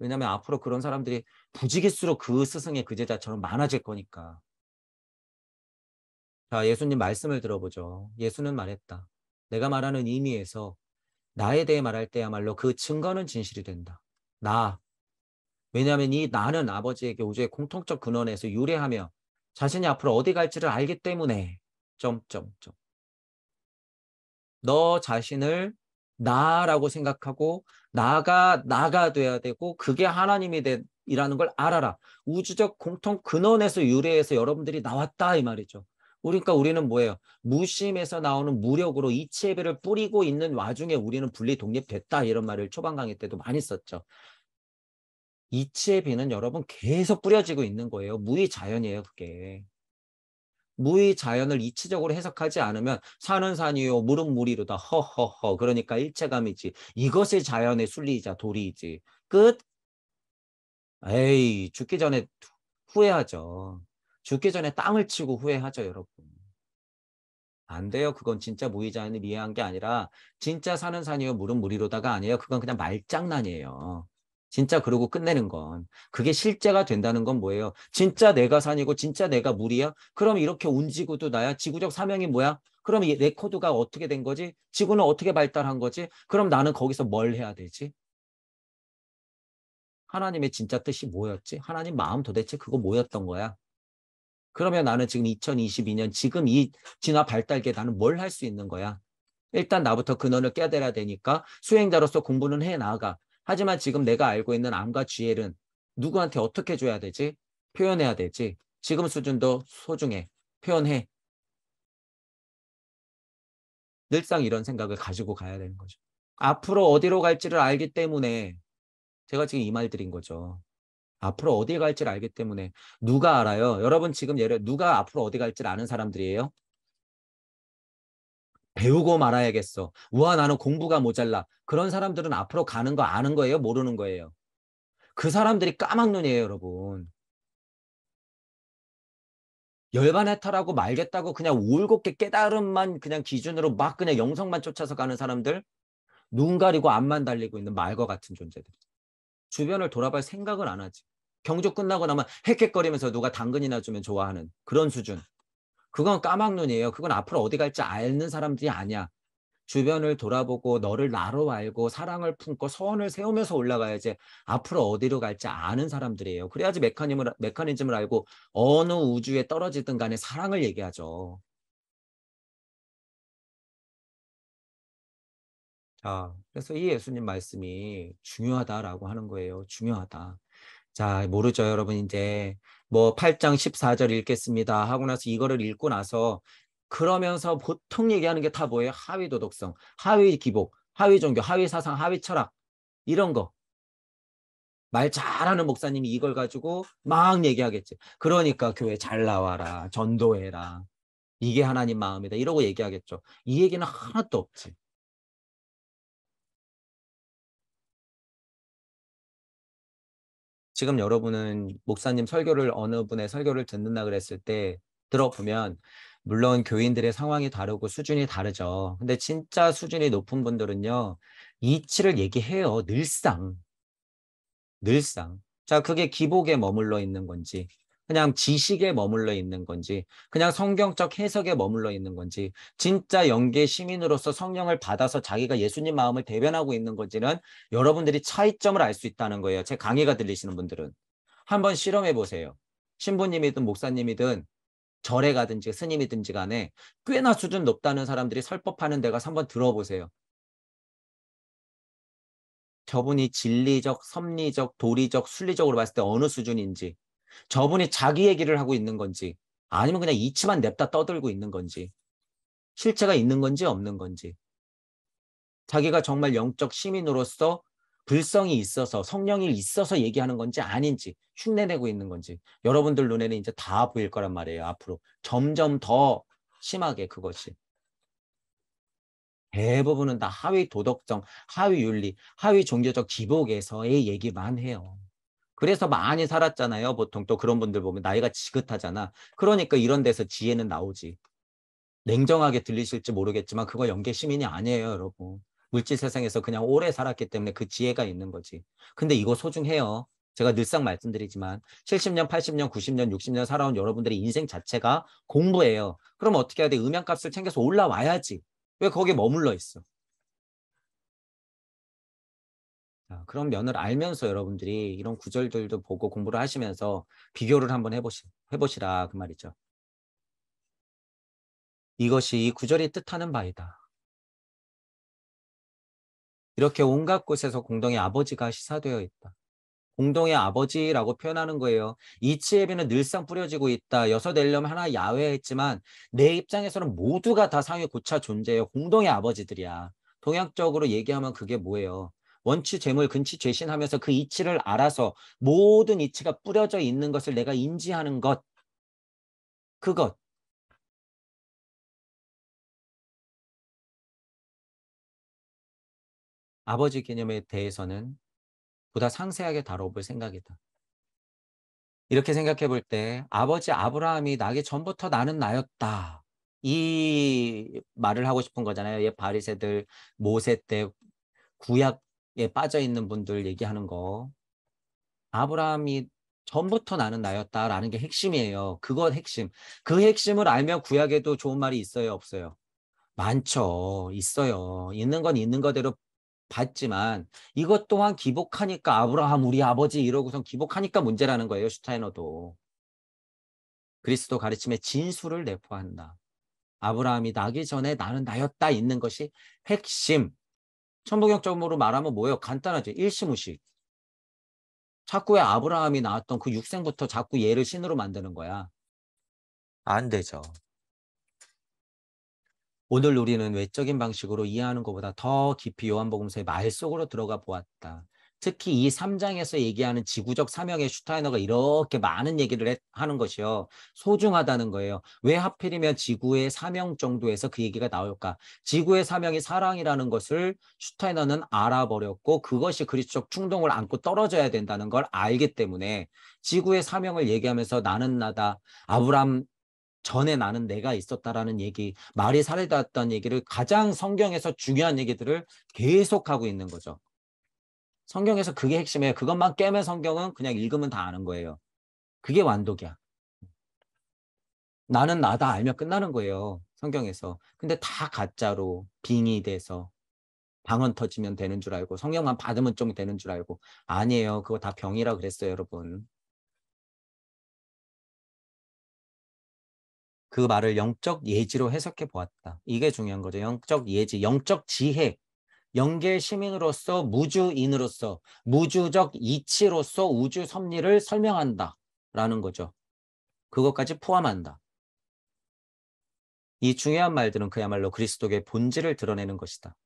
왜냐하면 앞으로 그런 사람들이 부지기수록그 스승의 그 제자처럼 많아질 거니까. 자, 예수님 말씀을 들어보죠. 예수는 말했다. 내가 말하는 의미에서 나에 대해 말할 때야말로 그 증거는 진실이 된다. 나. 왜냐하면 이 나는 아버지에게 우주의 공통적 근원에서 유래하며 자신이 앞으로 어디 갈지를 알기 때문에 점점점. 너 자신을 나라고 생각하고 나가 나가 돼야 되고 그게 하나님이 되 이라는 걸 알아라. 우주적 공통 근원에서 유래해서 여러분들이 나왔다 이 말이죠. 그러니까 우리는 뭐예요? 무심에서 나오는 무력으로 이체예배를 뿌리고 있는 와중에 우리는 분리 독립됐다 이런 말을 초반 강의 때도 많이 썼죠. 이체비는 여러분 계속 뿌려지고 있는 거예요. 무의 자연이에요 그게. 무의 자연을 이치적으로 해석하지 않으면 산은 산이요 물은 물이로다 허허허 그러니까 일체감이지 이것이 자연의 순리이자 도리이지 끝 에이 죽기 전에 후회하죠 죽기 전에 땅을 치고 후회하죠 여러분 안 돼요. 그건 진짜 무의자연을 이해한 게 아니라 진짜 사는 산이요 물은 물이로다가 아니에요. 그건 그냥 말장난이에요. 진짜 그러고 끝내는 건 그게 실제가 된다는 건 뭐예요? 진짜 내가 산이고 진짜 내가 물이야? 그럼 이렇게 운지구도 나야? 지구적 사명이 뭐야? 그럼 레 코드가 어떻게 된 거지? 지구는 어떻게 발달한 거지? 그럼 나는 거기서 뭘 해야 되지? 하나님의 진짜 뜻이 뭐였지? 하나님 마음 도대체 그거 뭐였던 거야? 그러면 나는 지금 2022년 지금 이 진화 발달계에 나는 뭘 할 수 있는 거야? 일단 나부터 근원을 깨달아야 되니까 수행자로서 공부는 해 나가. 하지만 지금 내가 알고 있는 암과 GL은 누구한테 어떻게 줘야 되지? 표현해야 되지. 지금 수준도 소중해. 표현해. 늘상 이런 생각을 가지고 가야 되는 거죠. 앞으로 어디로 갈지를 알기 때문에 제가 지금 이 말 드린 거죠. 앞으로 어디 갈지를 알기 때문에 누가 알아요? 여러분 지금 예를 누가 앞으로 어디 갈지를 아는 사람들이에요? 배우고 말아야겠어. 우와, 나는 공부가 모자라. 그런 사람들은 앞으로 가는 거 아는 거예요? 모르는 거예요? 그 사람들이 까막눈이에요, 여러분. 열반해탈하고 말겠다고 그냥 울곱게 깨달음만 그냥 기준으로 막 그냥 영성만 쫓아서 가는 사람들, 눈 가리고 앞만 달리고 있는 말과 같은 존재들. 주변을 돌아볼 생각을 안 하지. 경주 끝나고 나면 헥헥거리면서 누가 당근이나 주면 좋아하는 그런 수준. 그건 까막눈이에요. 그건 앞으로 어디 갈지 아는 사람들이 아니야. 주변을 돌아보고 너를 나로 알고 사랑을 품고 소원을 세우면서 올라가야지 앞으로 어디로 갈지 아는 사람들이에요. 그래야지 메커니즘을, 메커니즘을 알고 어느 우주에 떨어지든 간에 사랑을 얘기하죠. 자, 그래서 이 예수님 말씀이 중요하다라고 하는 거예요. 중요하다. 자, 모르죠, 여러분. 이제 뭐 8장 14절 읽겠습니다. 하고 나서 이거를 읽고 나서 그러면서 보통 얘기하는 게 다 뭐예요? 하위 도덕성, 하위 기복, 하위 종교, 하위 사상, 하위 철학 이런 거. 말 잘하는 목사님이 이걸 가지고 막 얘기하겠지. 그러니까 교회 잘 나와라, 전도해라. 이게 하나님 마음이다. 이러고 얘기하겠죠. 이 얘기는 하나도 없지. 지금 여러분은 목사님 설교를 어느 분의 설교를 듣는다 그랬을 때 들어보면 물론 교인들의 상황이 다르고 수준이 다르죠. 근데 진짜 수준이 높은 분들은요. 이치를 얘기해요. 늘상. 늘상. 자, 그게 기복에 머물러 있는 건지 그냥 지식에 머물러 있는 건지 그냥 성경적 해석에 머물러 있는 건지 진짜 영계 시민으로서 성령을 받아서 자기가 예수님 마음을 대변하고 있는 건지는 여러분들이 차이점을 알 수 있다는 거예요. 제 강의가 들리시는 분들은 한번 실험해 보세요. 신부님이든 목사님이든 절에 가든지 스님이든지 간에 꽤나 수준 높다는 사람들이 설법하는 데가 한번 들어보세요. 저분이 진리적, 섭리적, 도리적, 순리적으로 봤을 때 어느 수준인지 저분이 자기 얘기를 하고 있는 건지 아니면 그냥 이치만 냅다 떠들고 있는 건지 실체가 있는 건지 없는 건지 자기가 정말 영적 시민으로서 불성이 있어서 성령이 있어서 얘기하는 건지 아닌지 흉내내고 있는 건지 여러분들 눈에는 이제 다 보일 거란 말이에요 앞으로 점점 더 심하게 그것이 대부분은 다 하위 도덕성, 하위 윤리, 하위 종교적 기복에서의 얘기만 해요. 그래서 많이 살았잖아요. 보통 또 그런 분들 보면 나이가 지긋하잖아. 그러니까 이런 데서 지혜는 나오지. 냉정하게 들리실지 모르겠지만 그거 연계 시민이 아니에요, 여러분. 물질 세상에서 그냥 오래 살았기 때문에 그 지혜가 있는 거지. 근데 이거 소중해요. 제가 늘상 말씀드리지만 70년, 80년, 90년, 60년 살아온 여러분들의 인생 자체가 공부예요. 그럼 어떻게 해야 돼? 음향값을 챙겨서 올라와야지. 왜 거기에 머물러 있어? 아, 그런 면을 알면서 여러분들이 이런 구절들도 보고 공부를 하시면서 비교를 한번 해보시, 해보시라 그 말이죠. 이것이 이 구절이 뜻하는 바이다. 이렇게 온갖 곳에서 공동의 아버지가 시사되어 있다. 공동의 아버지라고 표현하는 거예요. 이치예비는 늘상 뿌려지고 있다. 여섯엘렴 하나 야외했지만 내 입장에서는 모두가 다 상위 고차 존재예요. 공동의 아버지들이야. 동양적으로 얘기하면 그게 뭐예요? 원치 재물 근치 죄신하면서 그 이치를 알아서 모든 이치가 뿌려져 있는 것을 내가 인지하는 것 그것 아버지 개념에 대해서는 보다 상세하게 다뤄볼 생각이다. 이렇게 생각해 볼 때 아버지 아브라함이 나게 전부터 나는 나였다. 이 말을 하고 싶은 거잖아요. 옛 바리새들 모세 때 구약 예, 빠져 있는 분들 얘기하는 거. 아브라함이 전부터 나는 나였다라는 게 핵심이에요. 그건 핵심. 그 핵심을 알면 구약에도 좋은 말이 있어요, 없어요? 많죠. 있어요. 있는 건 있는 거대로 봤지만 이것 또한 기복하니까 아브라함 우리 아버지 이러고선 기복하니까 문제라는 거예요, 슈타이너도. 그리스도 가르침의 진수를 내포한다. 아브라함이 나기 전에 나는 나였다 있는 것이 핵심. 천부경적으로 말하면 뭐예요? 간단하죠. 일시무식. 자꾸 왜 아브라함이 나왔던 그 육생부터 자꾸 얘를 신으로 만드는 거야? 안 되죠. 오늘 우리는 외적인 방식으로 이해하는 것보다 더 깊이 요한복음서의 말 속으로 들어가 보았다. 특히 이 3장에서 얘기하는 지구적 사명의 슈타이너가 이렇게 많은 얘기를 해, 하는 것이요. 소중하다는 거예요. 왜 하필이면 지구의 사명 정도에서 그 얘기가 나올까? 지구의 사명이 사랑이라는 것을 슈타이너는 알아버렸고 그것이 그리스도적 충동을 안고 떨어져야 된다는 걸 알기 때문에 지구의 사명을 얘기하면서 나는 나다. 아브람 전에 나는 내가 있었다라는 얘기, 말이 살해되었던 얘기를 가장 성경에서 중요한 얘기들을 계속하고 있는 거죠. 성경에서 그게 핵심이에요. 그것만 깨면 성경은 그냥 읽으면 다 아는 거예요. 그게 완독이야. 나는 나다 알면 끝나는 거예요. 성경에서. 근데 다 가짜로 빙이 돼서 방언 터지면 되는 줄 알고 성경만 받으면 좀 되는 줄 알고 아니에요. 그거 다 병이라 그랬어요, 여러분. 그 말을 영적 예지로 해석해 보았다. 이게 중요한 거죠. 영적 예지, 영적 지혜. 영계 시민으로서 무주인으로서 무주적 이치로서 우주 섭리를 설명한다라는 거죠. 그것까지 포함한다. 이 중요한 말들은 그야말로 그리스도의 본질을 드러내는 것이다.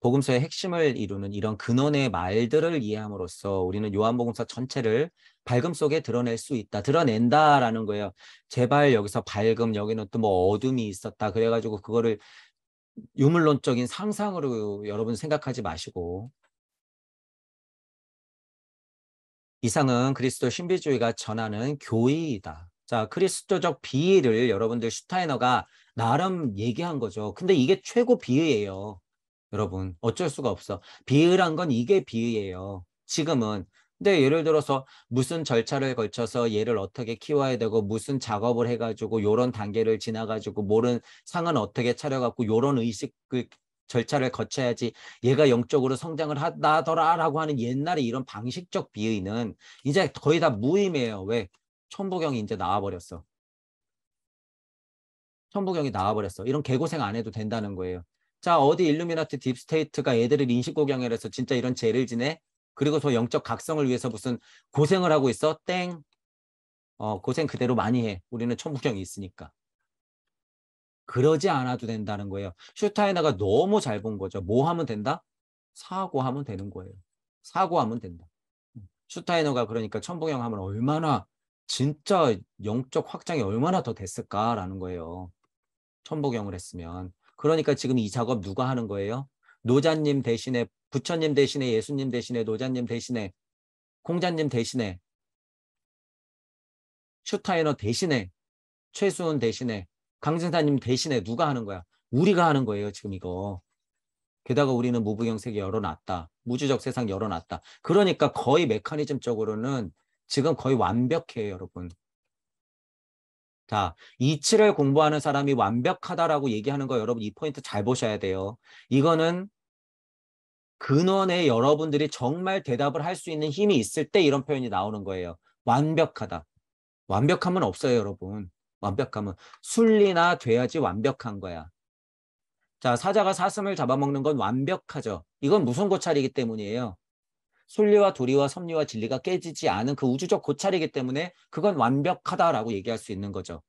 복음서의 핵심을 이루는 이런 근원의 말들을 이해함으로써 우리는 요한복음서 전체를 밝음 속에 드러낼 수 있다. 드러낸다라는 거예요. 제발 여기서 밝음, 여기는 또 뭐 어둠이 있었다. 그래가지고 그거를 유물론적인 상상으로 여러분 생각하지 마시고 이상은 그리스도 신비주의가 전하는 교의이다. 자, 그리스도적 비의를 여러분들 슈타이너가 나름 얘기한 거죠. 근데 이게 최고 비의예요. 여러분, 어쩔 수가 없어. 비의란 건 이게 비의예요. 지금은 근데 네, 예를 들어서 무슨 절차를 걸쳐서 얘를 어떻게 키워야 되고 무슨 작업을 해가지고 요런 단계를 지나가지고 모른 상은 어떻게 차려갖고 요런 의식 그 절차를 거쳐야지 얘가 영적으로 성장을 하더라라고 하는 옛날에 이런 방식적 비의는 이제 거의 다 무의미해요. 왜? 천부경이 이제 나와버렸어. 천부경이 나와버렸어. 이런 개고생 안 해도 된다는 거예요. 자 어디 일루미나트 딥스테이트가 애들을 인식고경을 해서 진짜 이런 죄를 지내? 그리고 저 영적 각성을 위해서 무슨 고생을 하고 있어? 땡. 어, 고생 그대로 많이 해. 우리는 천부경이 있으니까. 그러지 않아도 된다는 거예요. 슈타이너가 너무 잘 본 거죠. 뭐 하면 된다? 사고하면 되는 거예요. 사고하면 된다. 음. 슈타이너가 그러니까 천부경 하면 얼마나 진짜 영적 확장이 얼마나 더 됐을까라는 거예요. 천부경을 했으면. 그러니까 지금 이 작업 누가 하는 거예요? 노자님 대신에 부처님 대신에 예수님 대신에 노자님 대신에 공자님 대신에 슈타이너 대신에 최수훈 대신에 강진사님 대신에 누가 하는 거야? 우리가 하는 거예요 지금 이거. 게다가 우리는 무부경 세계 열어놨다. 무주적 세상 열어놨다. 그러니까 거의 메커니즘적으로는 지금 거의 완벽해요 여러분. 자, 이치를 공부하는 사람이 완벽하다라고 얘기하는 거 여러분 이 포인트 잘 보셔야 돼요. 이거는 근원에 여러분들이 정말 대답을 할 수 있는 힘이 있을 때 이런 표현이 나오는 거예요. 완벽하다. 완벽함은 없어요, 여러분. 완벽함은 순리나 돼야지 완벽한 거야. 자, 사자가 사슴을 잡아먹는 건 완벽하죠. 이건 무슨 고찰이기 때문이에요. 순리와 도리와 섭리와 진리가 깨지지 않은 그 우주적 고찰이기 때문에 그건 완벽하다라고 얘기할 수 있는 거죠.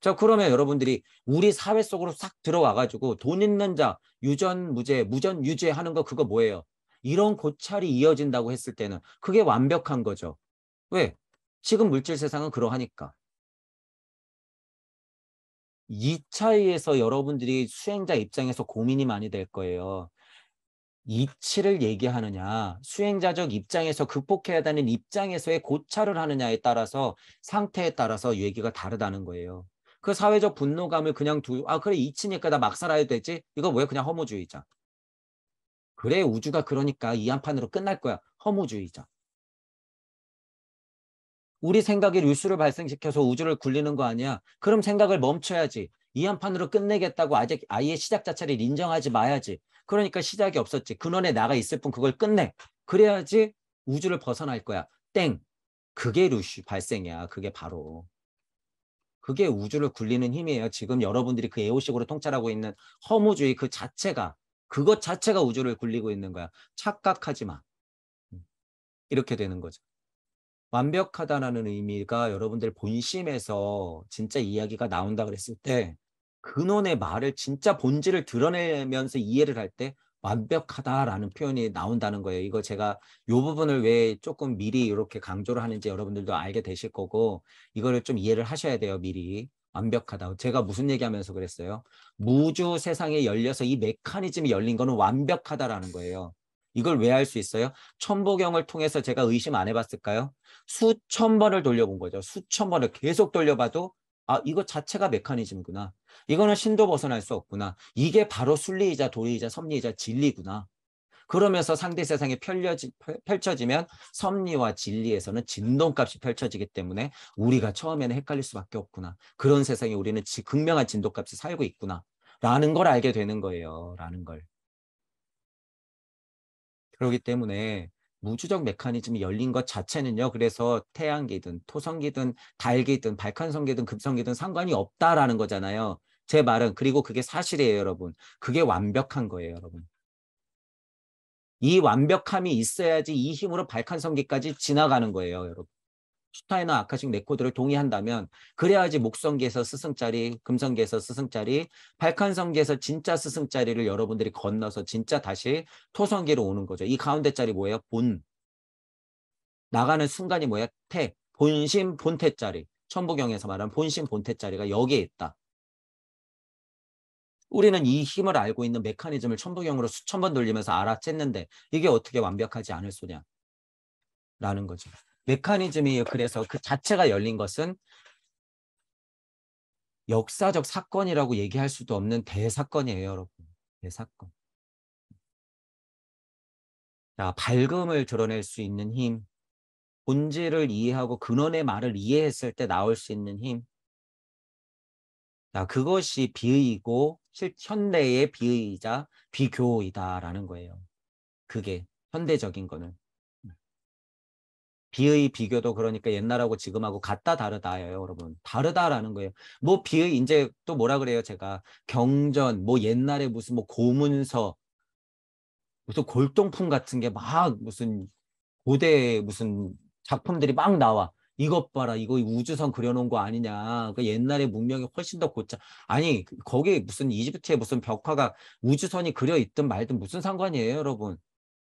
자, 그러면 여러분들이 우리 사회 속으로 싹 들어와가지고 돈 있는 자, 유전 무죄, 무전 유죄 하는 거 그거 뭐예요? 이런 고찰이 이어진다고 했을 때는 그게 완벽한 거죠. 왜? 지금 물질 세상은 그러하니까. 이 차이에서 여러분들이 수행자 입장에서 고민이 많이 될 거예요. 이치를 얘기하느냐, 수행자적 입장에서 극복해야 되는 입장에서의 고찰을 하느냐에 따라서 상태에 따라서 얘기가 다르다는 거예요. 그 사회적 분노감을 그냥 두, 아, 그래, 2층이니까 나 막 살아야 되지? 이거 뭐야? 그냥 허무주의자. 그래, 우주가 그러니까 이 한판으로 끝날 거야. 허무주의자. 우리 생각이 류수를 발생시켜서 우주를 굴리는 거 아니야. 그럼 생각을 멈춰야지. 이 한판으로 끝내겠다고 아직 아예 시작 자체를 인정하지 마야지. 그러니까 시작이 없었지. 근원에 나가 있을 뿐 그걸 끝내. 그래야지 우주를 벗어날 거야. 땡. 그게 루슈 발생이야. 그게 바로. 그게 우주를 굴리는 힘이에요. 지금 여러분들이 그 애호식으로 통찰하고 있는 허무주의 그 자체가 그것 자체가 우주를 굴리고 있는 거야. 착각하지 마. 음. 이렇게 되는 거죠. 완벽하다라는 의미가 여러분들 본심에서 진짜 이야기가 나온다 그랬을 때 근원의 말을 진짜 본질을 드러내면서 이해를 할때 완벽하다라는 표현이 나온다는 거예요. 이거 제가 이 부분을 왜 조금 미리 이렇게 강조를 하는지 여러분들도 알게 되실 거고 이거를 좀 이해를 하셔야 돼요. 미리. 완벽하다. 제가 무슨 얘기하면서 그랬어요? 무주 세상에 열려서 이 메커니즘이 열린 거는 완벽하다라는 거예요. 이걸 왜 할 수 있어요? 천보경을 통해서 제가 의심 안 해봤을까요? 수천 번을 돌려본 거죠. 수천 번을 계속 돌려봐도 아, 이거 자체가 메커니즘구나. 이 이거는 신도 벗어날 수 없구나. 이게 바로 순리이자 도리이자 섭리이자 진리구나. 그러면서 상대 세상에 펼려지, 펼쳐지면 섭리와 진리에서는 진동값이 펼쳐지기 때문에 우리가 처음에는 헷갈릴 수밖에 없구나. 그런 세상에 우리는 지, 극명한 진동값이 살고 있구나. 라는 걸 알게 되는 거예요. 라는 걸. 그렇기 때문에 우주적 메커니즘이 열린 것 자체는요. 그래서 태양기든토성기든달기든발칸성기든급성기든 상관이 없다라는 거잖아요. 제 말은 그리고 그게 사실이에요, 여러분. 그게 완벽한 거예요, 여러분. 이 완벽함이 있어야지 이 힘으로 발칸성기까지 지나가는 거예요, 여러분. 슈타이나 아카식 레코드를 동의한다면 그래야지 목성계에서 스승자리, 금성계에서 스승자리, 발칸성계에서 진짜 스승자리를 여러분들이 건너서 진짜 다시 토성계로 오는 거죠. 이 가운데 자리 뭐예요? 본. 나가는 순간이 뭐예요? 태. 본심 본태 자리. 천부경에서 말하는 본심 본태 자리가 여기에 있다. 우리는 이 힘을 알고 있는 메커니즘을 천부경으로 수천 번 돌리면서 알아챘는데 이게 어떻게 완벽하지 않을 소냐. 라는 거죠. 메커니즘이 그래서 그 자체가 열린 것은 역사적 사건이라고 얘기할 수도 없는 대사건이에요, 여러분. 대사건. 자, 밝음을 드러낼 수 있는 힘, 본질을 이해하고 근원의 말을 이해했을 때 나올 수 있는 힘. 자, 그것이 비의이고 현대의 비의이자 비교이다라는 거예요. 그게 현대적인 거는. 비의 비교도 그러니까 옛날하고 지금하고 같다 다르다예요, 여러분. 다르다라는 거예요. 뭐 비의 이제 또 뭐라 그래요, 제가 경전, 뭐 옛날에 무슨 뭐 고문서, 무슨 골동품 같은 게 막 무슨 고대 무슨 작품들이 막 나와. 이것 봐라, 이거 우주선 그려놓은 거 아니냐. 그 옛날에 문명이 훨씬 더 고짜. 아니 거기 무슨 이집트에 무슨 벽화가 우주선이 그려 있든 말든 무슨 상관이에요, 여러분.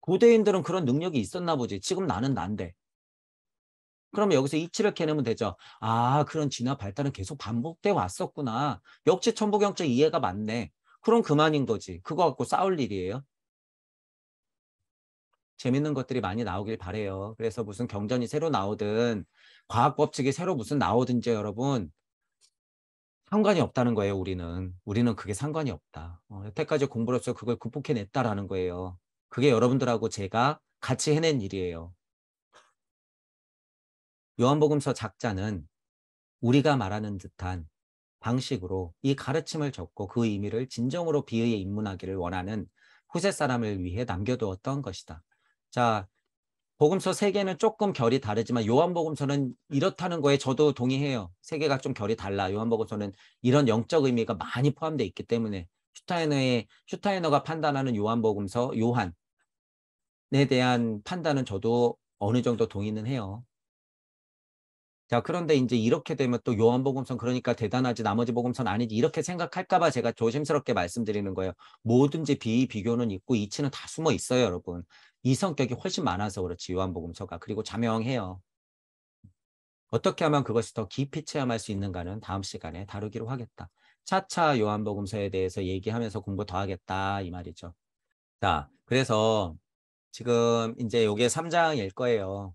고대인들은 그런 능력이 있었나 보지. 지금 나는 난데. 그러면 여기서 이치를 캐내면 되죠. 아 그런 진화 발달은 계속 반복돼 왔었구나. 역지 천부경적 이해가 맞네. 그럼 그만인 거지. 그거 갖고 싸울 일이에요. 재밌는 것들이 많이 나오길 바래요. 그래서 무슨 경전이 새로 나오든 과학 법칙이 새로 무슨 나오든지 여러분 상관이 없다는 거예요. 우리는 우리는 그게 상관이 없다. 어, 여태까지 공부를 해서 그걸 극복해냈다라는 거예요. 그게 여러분들하고 제가 같이 해낸 일이에요. 요한복음서 작자는 우리가 말하는 듯한 방식으로 이 가르침을 적고 그 의미를 진정으로 비의에 입문하기를 원하는 후세 사람을 위해 남겨두었던 것이다. 자, 복음서 세 개는 조금 결이 다르지만 요한복음서는 이렇다는 거에 저도 동의해요. 세 개가 좀 결이 달라. 요한복음서는 이런 영적 의미가 많이 포함되 어 있기 때문에 슈타이너의 슈타이너가 판단하는 요한복음서 요한에 대한 판단은 저도 어느 정도 동의는 해요. 자, 그런데 이제 이렇게 되면 또 요한복음선 그러니까 대단하지 나머지 복음선 아니지 이렇게 생각할까봐 제가 조심스럽게 말씀드리는 거예요. 뭐든지 비 비교는 있고 이치는 다 숨어 있어요, 여러분. 이 성격이 훨씬 많아서 그렇지 요한복음서가 그리고 자명해요. 어떻게 하면 그것이 더 깊이 체험할 수 있는가는 다음 시간에 다루기로 하겠다. 차차 요한복음서에 대해서 얘기하면서 공부 더 하겠다 이 말이죠. 자, 그래서 지금 이제 요게 3장일 거예요.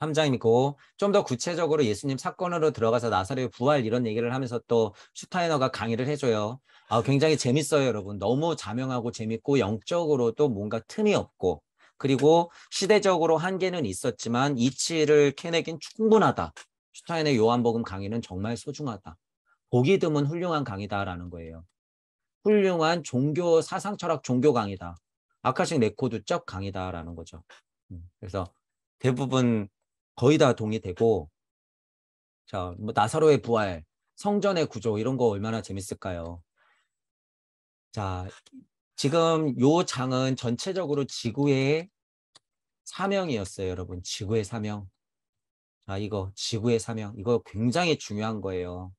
3장이고 좀 더 구체적으로 예수님 사건으로 들어가서 나사로의 부활 이런 얘기를 하면서 또 슈타이너가 강의를 해줘요. 아, 굉장히 재밌어요, 여러분. 너무 자명하고 재밌고 영적으로도 뭔가 틈이 없고 그리고 시대적으로 한계는 있었지만 이치를 캐내긴 충분하다. 슈타인의 요한복음 강의는 정말 소중하다. 보기 드문 훌륭한 강의다라는 거예요. 훌륭한 종교 사상 철학 종교 강의다. 아카식 레코드 적 강의다라는 거죠. 음, 그래서 대부분 거의 다 동의되고 자, 뭐 나사로의 부활, 성전의 구조 이런 거 얼마나 재밌을까요? 자, 지금 요 장은 전체적으로 지구의 사명이었어요, 여러분. 지구의 사명. 아, 이거 지구의 사명. 이거 굉장히 중요한 거예요.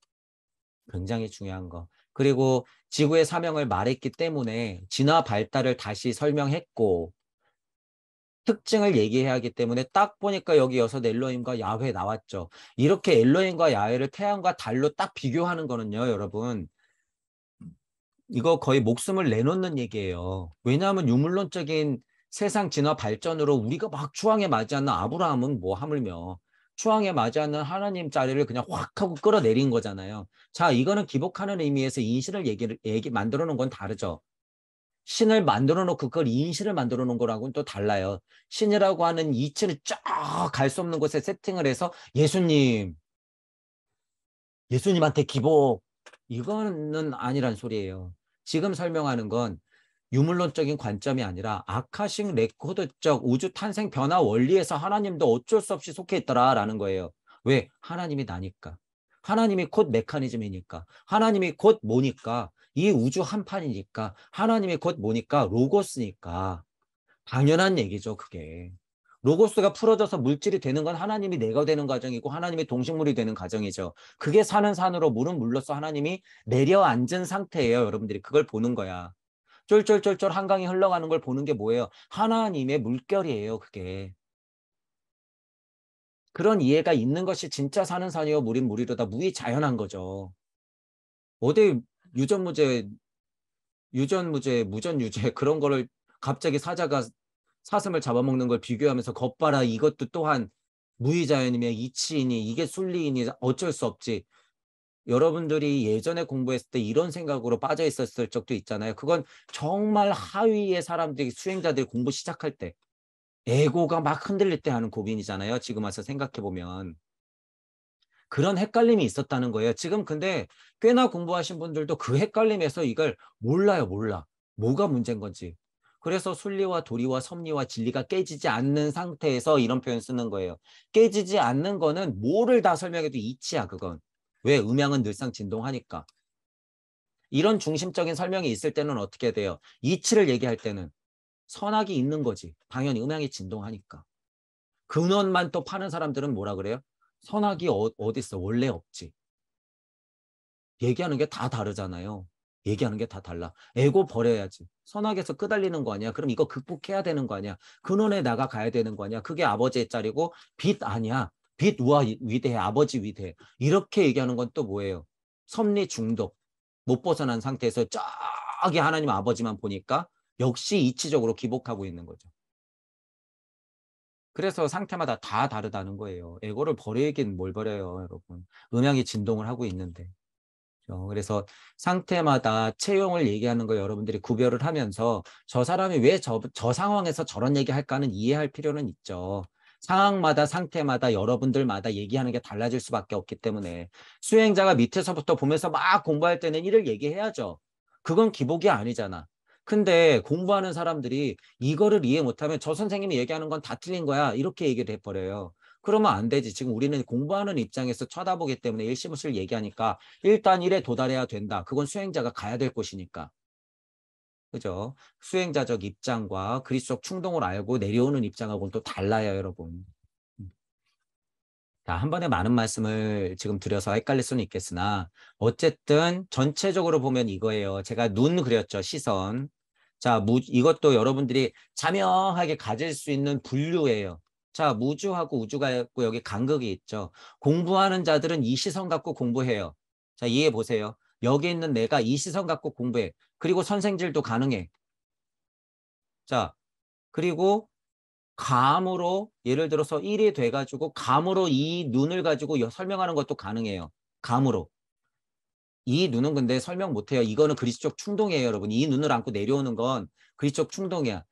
굉장히 중요한 거. 그리고 지구의 사명을 말했기 때문에 진화 발달을 다시 설명했고 특징을 얘기해야 하기 때문에 딱 보니까 여기 여섯 엘로임과 야훼 나왔죠. 이렇게 엘로임과 야훼를 태양과 달로 딱 비교하는 거는요, 여러분. 이거 거의 목숨을 내놓는 얘기예요. 왜냐하면 유물론적인 세상 진화 발전으로 우리가 막 추앙에 맞이하는 아브라함은 뭐 하물며 추앙에 맞이하는 하나님 자리를 그냥 확 하고 끌어내린 거잖아요. 자, 이거는 기복하는 의미에서 인신을 얘기를, 얘기, 만들어 놓은 건 다르죠. 신을 만들어 놓고 그걸 인신을 만들어 놓은 거라고는또 달라요. 신이라고 하는 이치를 쫙 갈 수 없는 곳에 세팅을 해서 예수님, 예수님한테 기복, 이거는 아니란 소리예요. 지금 설명하는 건 유물론적인 관점이 아니라 아카싱 레코드적 우주 탄생 변화 원리에서 하나님도 어쩔 수 없이 속해 있더라라는 거예요. 왜? 하나님이 나니까. 하나님이 곧 메커니즘이니까. 하나님이 곧 뭐니까. 이 우주 한판이니까 하나님의 곧 뭐니까 로고스니까 당연한 얘기죠 그게 로고스가 풀어져서 물질이 되는 건 하나님이 내가 되는 과정이고 하나님이 동식물이 되는 과정이죠 그게 사는 산으로 물은 물로서 하나님이 내려앉은 상태예요 여러분들이 그걸 보는 거야 쫄쫄쫄쫄 한강이 흘러가는 걸 보는 게 뭐예요 하나님의 물결이에요 그게 그런 이해가 있는 것이 진짜 사는 산이요 물인 물이로다 무이 자연한 거죠 어디 유전무죄, 유전무죄, 무전유죄 그런 거를 갑자기 사자가 사슴을 잡아먹는 걸 비교하면서 겉바라 이것도 또한 무의자연이며 이치이니 이게 순리이니 어쩔 수 없지. 여러분들이 예전에 공부했을 때 이런 생각으로 빠져 있었을 적도 있잖아요. 그건 정말 하위의 사람들이 수행자들이 공부 시작할 때 에고가 막 흔들릴 때 하는 고민이잖아요. 지금 와서 생각해 보면 그런 헷갈림이 있었다는 거예요. 지금 근데 꽤나 공부하신 분들도 그 헷갈림에서 이걸 몰라요, 몰라. 뭐가 문제인 건지. 그래서 순리와 도리와 섭리와 진리가 깨지지 않는 상태에서 이런 표현 쓰는 거예요. 깨지지 않는 거는 뭐를 다 설명해도 이치야, 그건. 왜? 음향은 늘상 진동하니까. 이런 중심적인 설명이 있을 때는 어떻게 돼요? 이치를 얘기할 때는 선악이 있는 거지. 당연히 음향이 진동하니까. 근원만 또 파는 사람들은 뭐라 그래요? 선악이 어, 어디 있어? 원래 없지. 얘기하는 게 다 다르잖아요. 얘기하는 게 다 달라. 에고 버려야지. 선악에서 끄달리는 거 아니야. 그럼 이거 극복해야 되는 거 아니야. 근원에 나가가야 되는 거 아니야. 그게 아버지의 짤이고 빛 아니야. 빛 우와 위대해. 아버지 위대해. 이렇게 얘기하는 건 또 뭐예요? 섭리 중독. 못 벗어난 상태에서 쫙 하나님 아버지만 보니까 역시 이치적으로 기복하고 있는 거죠. 그래서 상태마다 다 다르다는 거예요. 에고를 버리긴 뭘 버려요, 여러분. 음향이 진동을 하고 있는데. 어, 그래서 상태마다 채용을 얘기하는 걸 여러분들이 구별을 하면서 저 사람이 왜저 저 상황에서 저런 얘기할까는 이해할 필요는 있죠. 상황마다 상태마다 여러분들마다 얘기하는 게 달라질 수밖에 없기 때문에 수행자가 밑에서부터 보면서 막 공부할 때는 이를 얘기해야죠. 그건 기복이 아니잖아. 근데 공부하는 사람들이 이거를 이해 못하면 저 선생님이 얘기하는 건 다 틀린 거야 이렇게 얘기를 해버려요. 그러면 안 되지. 지금 우리는 공부하는 입장에서 쳐다보기 때문에 일심을 얘기하니까 일단 일에 도달해야 된다. 그건 수행자가 가야 될 곳이니까. 그죠? 수행자적 입장과 그리스도 충동을 알고 내려오는 입장하고는 또 달라요, 여러분. 음. 자, 한 번에 많은 말씀을 지금 드려서 헷갈릴 수는 있겠으나 어쨌든 전체적으로 보면 이거예요. 제가 눈 그렸죠, 시선. 자, 무, 이것도 여러분들이 자명하게 가질 수 있는 분류예요. 자, 무주하고 우주가 있고 여기 간극이 있죠. 공부하는 자들은 이 시선 갖고 공부해요. 자, 이해 해 보세요. 여기 있는 내가 이 시선 갖고 공부해. 그리고 선생질도 가능해. 자, 그리고 감으로 예를 들어서 1이 돼가지고 감으로 이 눈을 가지고 설명하는 것도 가능해요. 감으로. 이 눈은 근데 설명 못해요. 이거는 그리스적 충동이에요, 여러분. 이 눈을 안고 내려오는 건 그리스적 충동이야.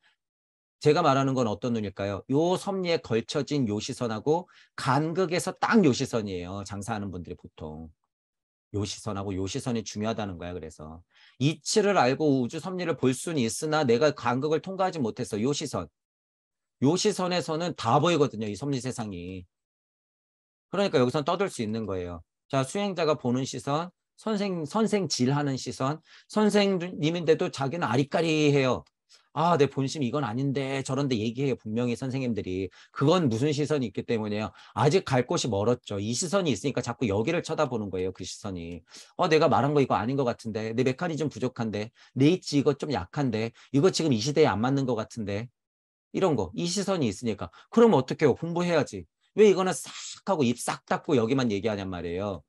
제가 말하는 건 어떤 눈일까요? 요 섭리에 걸쳐진 요 시선하고 간극에서 딱 요 시선이에요. 장사하는 분들이 보통. 요 시선하고 요 시선이 중요하다는 거야. 그래서 이치를 알고 우주 섭리를 볼 수는 있으나 내가 간극을 통과하지 못해서 요 시선. 요 시선에서는 다 보이거든요. 이 섭리 세상이. 그러니까 여기선 떠들 수 있는 거예요. 자, 수행자가 보는 시선, 선생 선생질하는 시선 선생님인데도 자기는 아리까리해요. 아, 내 본심 이건 아닌데 저런데 얘기해요. 분명히 선생님들이. 그건 무슨 시선이 있기 때문에요. 아직 갈 곳이 멀었죠. 이 시선이 있으니까 자꾸 여기를 쳐다보는 거예요. 그 시선이. 어, 내가 말한 거 이거 아닌 것 같은데. 내 메커니즘 부족한데. 내있지 이거 좀 약한데. 이거 지금 이 시대에 안 맞는 것 같은데. 이런 거. 이 시선이 있으니까. 그럼 어떻게 해요? 공부해야지. 왜 이거는 싹 하고 입 싹 닫고 여기만 얘기하냔 말이에요.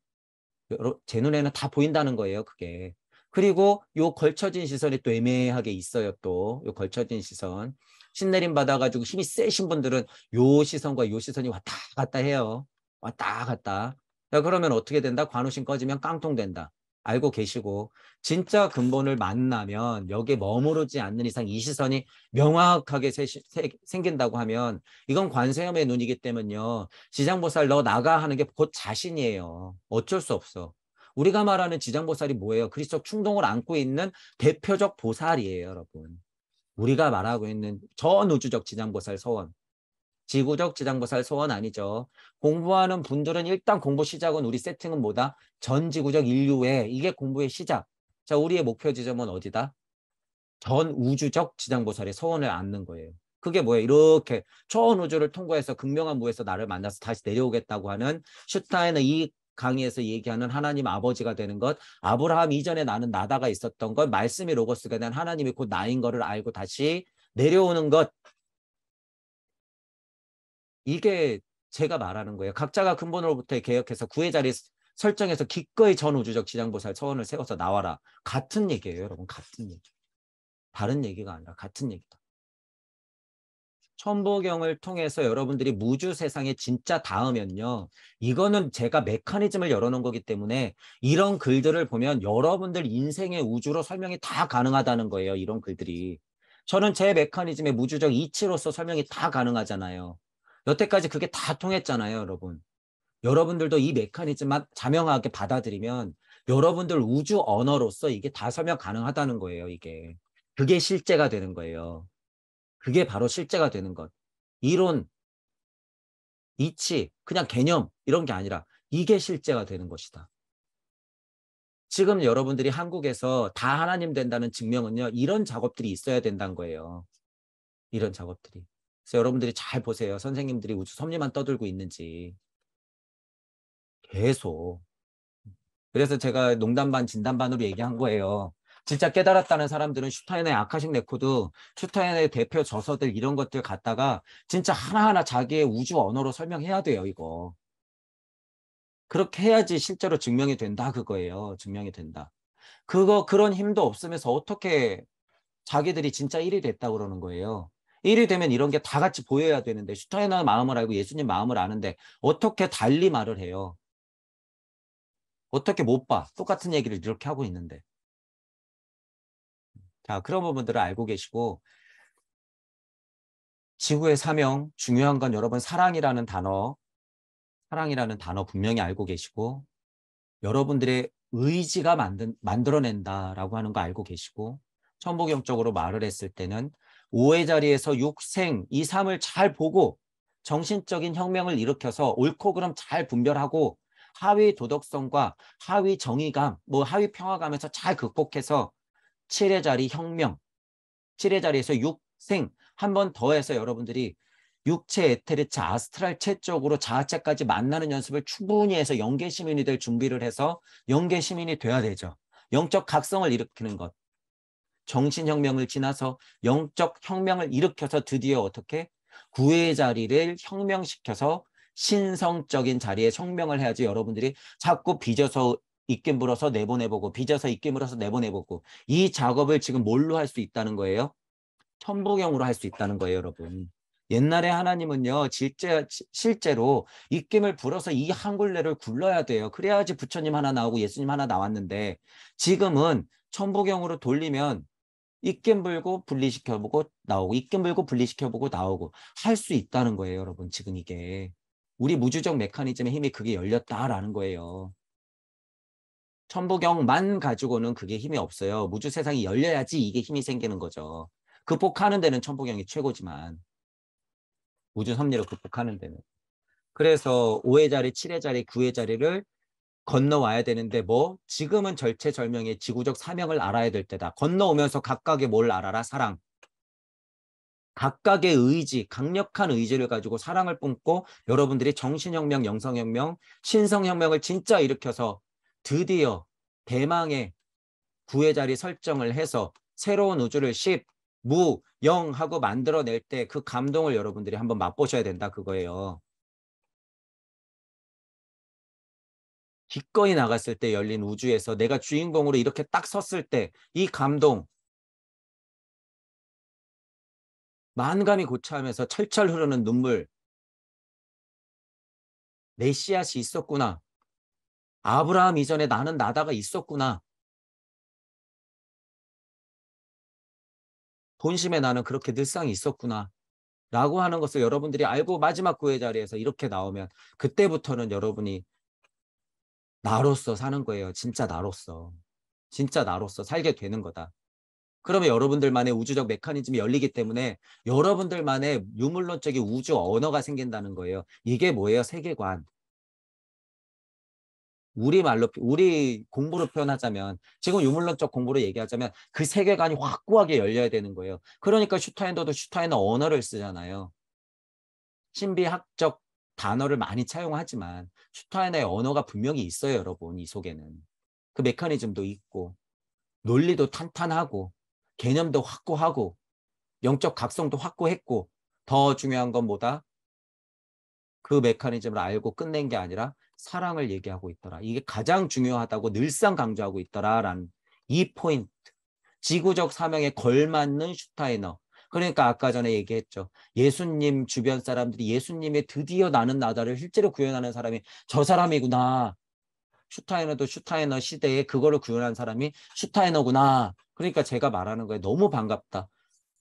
제 눈에는 다 보인다는 거예요, 그게. 그리고 요 걸쳐진 시선이 또 애매하게 있어요, 또. 요 걸쳐진 시선. 신내림 받아가지고 힘이 세신 분들은 요 시선과 요 시선이 왔다 갔다 해요. 왔다 갔다. 자, 그러면 어떻게 된다? 관우신 꺼지면 깡통 된다. 알고 계시고 진짜 근본을 만나면 여기에 머무르지 않는 이상 이 시선이 명확하게 세, 세, 생긴다고 하면 이건 관세음의 눈이기 때문에요. 지장보살 너 나가 하는 게 곧 자신이에요. 어쩔 수 없어. 우리가 말하는 지장보살이 뭐예요? 그리스적 충동을 안고 있는 대표적 보살이에요, 여러분. 우리가 말하고 있는 전우주적 지장보살 서원. 지구적 지상보살 소원 아니죠. 공부하는 분들은 일단 공부 시작은 우리 세팅은 뭐다? 전 지구적 인류의 이게 공부의 시작. 자, 우리의 목표 지점은 어디다? 전 우주적 지상보살의 소원을 안는 거예요. 그게 뭐예요? 이렇게 초원 우주를 통과해서 극명한 무에서 나를 만나서 다시 내려오겠다고 하는 슈타인의 이 강의에서 얘기하는 하나님 아버지가 되는 것, 아브라함 이전에 나는 나다가 있었던 것, 말씀이 로고스가 된 하나님이 곧 나인 것을 알고 다시 내려오는 것, 이게 제가 말하는 거예요. 각자가 근본으로부터 개혁해서 구의 자리 설정해서 기꺼이 전 우주적 지장보살 서원을 세워서 나와라. 같은 얘기예요, 여러분. 같은 얘기. 다른 얘기가 아니라 같은 얘기다. 천보경을 통해서 여러분들이 무주 세상에 진짜 닿으면요. 이거는 제가 메커니즘을 열어놓은 거기 때문에 이런 글들을 보면 여러분들 인생의 우주로 설명이 다 가능하다는 거예요. 이런 글들이. 저는 제 메커니즘의 무주적 이치로서 설명이 다 가능하잖아요. 여태까지 그게 다 통했잖아요, 여러분. 여러분들도 이 메커니즘만 자명하게 받아들이면 여러분들 우주 언어로서 이게 다 설명 가능하다는 거예요, 이게. 그게 실제가 되는 거예요. 그게 바로 실제가 되는 것. 이론, 이치, 그냥 개념, 이런 게 아니라 이게 실제가 되는 것이다. 지금 여러분들이 한국에서 다 하나님 된다는 증명은요, 이런 작업들이 있어야 된다는 거예요. 이런 작업들이. 그래서 여러분들이 잘 보세요. 선생님들이 우주 섭리만 떠들고 있는지. 계속. 그래서 제가 농담 반 진담 반으로 얘기한 거예요. 진짜 깨달았다는 사람들은 슈타인의 아카식 레코드, 슈타인의 대표 저서들 이런 것들 갖다가 진짜 하나하나 자기의 우주 언어로 설명해야 돼요, 이거. 그렇게 해야지 실제로 증명이 된다 그거예요. 증명이 된다. 그거 그런 힘도 없으면서 어떻게 자기들이 진짜 1위 됐다 그러는 거예요. 일이 되면 이런 게 다 같이 보여야 되는데 슈타이너 마음을 알고 예수님 마음을 아는데 어떻게 달리 말을 해요? 어떻게 못 봐? 똑같은 얘기를 이렇게 하고 있는데. 자, 그런 부분들을 알고 계시고 지구의 사명, 중요한 건 여러분 사랑이라는 단어, 사랑이라는 단어 분명히 알고 계시고 여러분들의 의지가 만든, 만들어낸다라고 하는 거 알고 계시고 천부경적으로 말을 했을 때는 오의 자리에서 육생이삼을잘 보고 정신적인 혁명을 일으켜서 옳고 그름 잘 분별하고 하위 도덕성과 하위 정의감, 뭐 하위 평화감에서 잘 극복해서 7의 자리 혁명, 7의 자리에서 육생한 번 더해서 여러분들이 육체 에테르체 아스트랄 체 쪽으로 자아체까지 만나는 연습을 충분히 해서 영계 시민이 될 준비를 해서 영계 시민이 돼야 되죠. 영적 각성을 일으키는 것. 정신혁명을 지나서 영적 혁명을 일으켜서 드디어 어떻게 구의 자리를 혁명시켜서 신성적인 자리에 혁명을 해야지 여러분들이 자꾸 빚어서 입김불어서 내보내보고 빚어서 입김불어서 내보내보고 이 작업을 지금 뭘로 할 수 있다는 거예요? 천부경으로 할 수 있다는 거예요 여러분 옛날에 하나님은요 실제, 실제로 입김을 불어서 이 한 굴레를 굴러야 돼요 그래야지 부처님 하나 나오고 예수님 하나 나왔는데 지금은 천부경으로 돌리면 입김 불고 분리시켜보고 나오고 입김 불고 분리시켜보고 나오고 할 수 있다는 거예요 여러분 지금 이게 우리 무주적 메커니즘의 힘이 그게 열렸다라는 거예요 천부경만 가지고는 그게 힘이 없어요 무주 세상이 열려야지 이게 힘이 생기는 거죠 극복하는 데는 천부경이 최고지만 무주 섭리로 극복하는 데는 그래서 5회 자리, 7회 자리, 9회 자리를 건너와야 되는데 뭐 지금은 절체절명의 지구적 사명을 알아야 될 때다. 건너오면서 각각의 뭘 알아라 사랑. 각각의 의지, 강력한 의지를 가지고 사랑을 뿜고 여러분들이 정신혁명, 영성혁명, 신성혁명을 진짜 일으켜서 드디어 대망의 구의 자리 설정을 해서 새로운 우주를 10, 무, 영 하고 만들어낼 때 그 감동을 여러분들이 한번 맛보셔야 된다 그거예요. 기꺼이 나갔을 때 열린 우주에서 내가 주인공으로 이렇게 딱 섰을 때 이 감동 만감이 고차하면서 철철 흐르는 눈물 내 씨앗이 있었구나 아브라함 이전에 나는 나다가 있었구나 본심에 나는 그렇게 늘상 있었구나 라고 하는 것을 여러분들이 알고 마지막 구회 자리에서 이렇게 나오면 그때부터는 여러분이 나로서 사는 거예요. 진짜 나로서. 진짜 나로서 살게 되는 거다. 그러면 여러분들만의 우주적 메커니즘이 열리기 때문에 여러분들만의 유물론적인 우주 언어가 생긴다는 거예요. 이게 뭐예요? 세계관. 우리 말로 우리 공부로 표현하자면 지금 유물론적 공부로 얘기하자면 그 세계관이 확고하게 열려야 되는 거예요. 그러니까 슈타인더도 슈타인더 언어를 쓰잖아요. 신비학적 단어를 많이 차용하지만 슈타이너의 언어가 분명히 있어요, 여러분. 이 속에는. 그 메커니즘도 있고 논리도 탄탄하고 개념도 확고하고 영적 각성도 확고했고 더 중요한 건 뭐다? 그 메커니즘을 알고 끝낸 게 아니라 사랑을 얘기하고 있더라. 이게 가장 중요하다고 늘상 강조하고 있더라라는 이 포인트. 지구적 사명에 걸맞는 슈타이너. 그러니까 아까 전에 얘기했죠. 예수님 주변 사람들이 예수님의 드디어 나는 나다를 실제로 구현하는 사람이 저 사람이구나. 슈타이너도 슈타이너 시대에 그거를 구현한 사람이 슈타이너구나. 그러니까 제가 말하는 거에 너무 반갑다.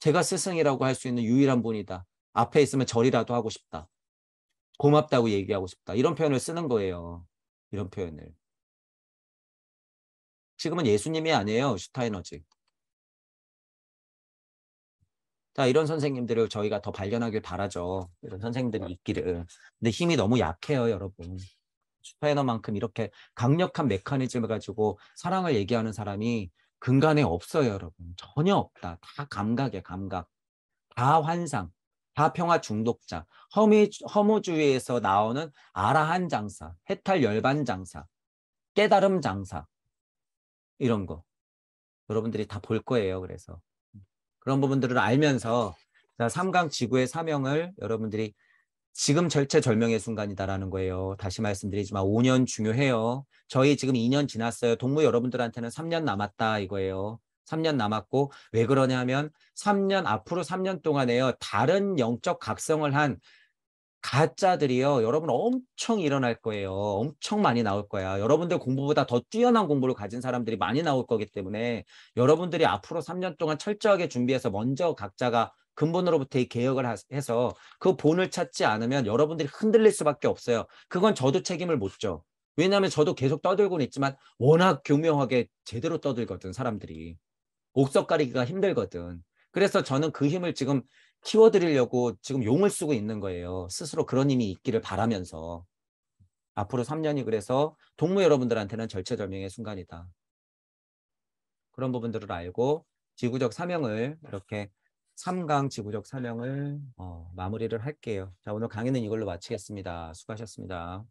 제가 스승이라고 할 수 있는 유일한 분이다. 앞에 있으면 절이라도 하고 싶다. 고맙다고 얘기하고 싶다. 이런 표현을 쓰는 거예요. 이런 표현을. 지금은 예수님이 아니에요. 슈타이너지. 자, 이런 선생님들을 저희가 더 발견하길 바라죠. 이런 선생님들이 있기를. 근데 힘이 너무 약해요, 여러분. 슈파이너만큼 이렇게 강력한 메커니즘을 가지고 사랑을 얘기하는 사람이 근간에 없어요, 여러분. 전혀 없다. 다감각에 감각. 다 환상. 다 평화 중독자. 허미, 허무주의에서 나오는 아라한 장사. 해탈 열반 장사. 깨달음 장사. 이런 거. 여러분들이 다 볼 거예요, 그래서. 그런 부분들을 알면서 삼강 지구의 사명을 여러분들이 지금 절체절명의 순간이다라는 거예요. 다시 말씀드리지만 5년 중요해요. 저희 지금 2년 지났어요. 동무 여러분들한테는 3년 남았다 이거예요. 3년 남았고 왜 그러냐면 3년 앞으로 3년 동안에요. 다른 영적 각성을 한 가짜들이요. 여러분 엄청 일어날 거예요. 엄청 많이 나올 거야. 여러분들 공부보다 더 뛰어난 공부를 가진 사람들이 많이 나올 거기 때문에 여러분들이 앞으로 3년 동안 철저하게 준비해서 먼저 각자가 근본으로부터 이 개혁을 해서 그 본을 찾지 않으면 여러분들이 흔들릴 수밖에 없어요. 그건 저도 책임을 못 져. 왜냐하면 저도 계속 떠들고는 있지만 워낙 교묘하게 제대로 떠들거든 사람들이. 옥석 가리기가 힘들거든. 그래서 저는 그 힘을 지금 키워드리려고 지금 용을 쓰고 있는 거예요. 스스로 그런 힘이 있기를 바라면서. 앞으로 3년이 그래서 동무 여러분들한테는 절체절명의 순간이다. 그런 부분들을 알고 지구적 사명을 이렇게 3강 지구적 사명을 어, 마무리를 할게요. 자 오늘 강의는 이걸로 마치겠습니다. 수고하셨습니다.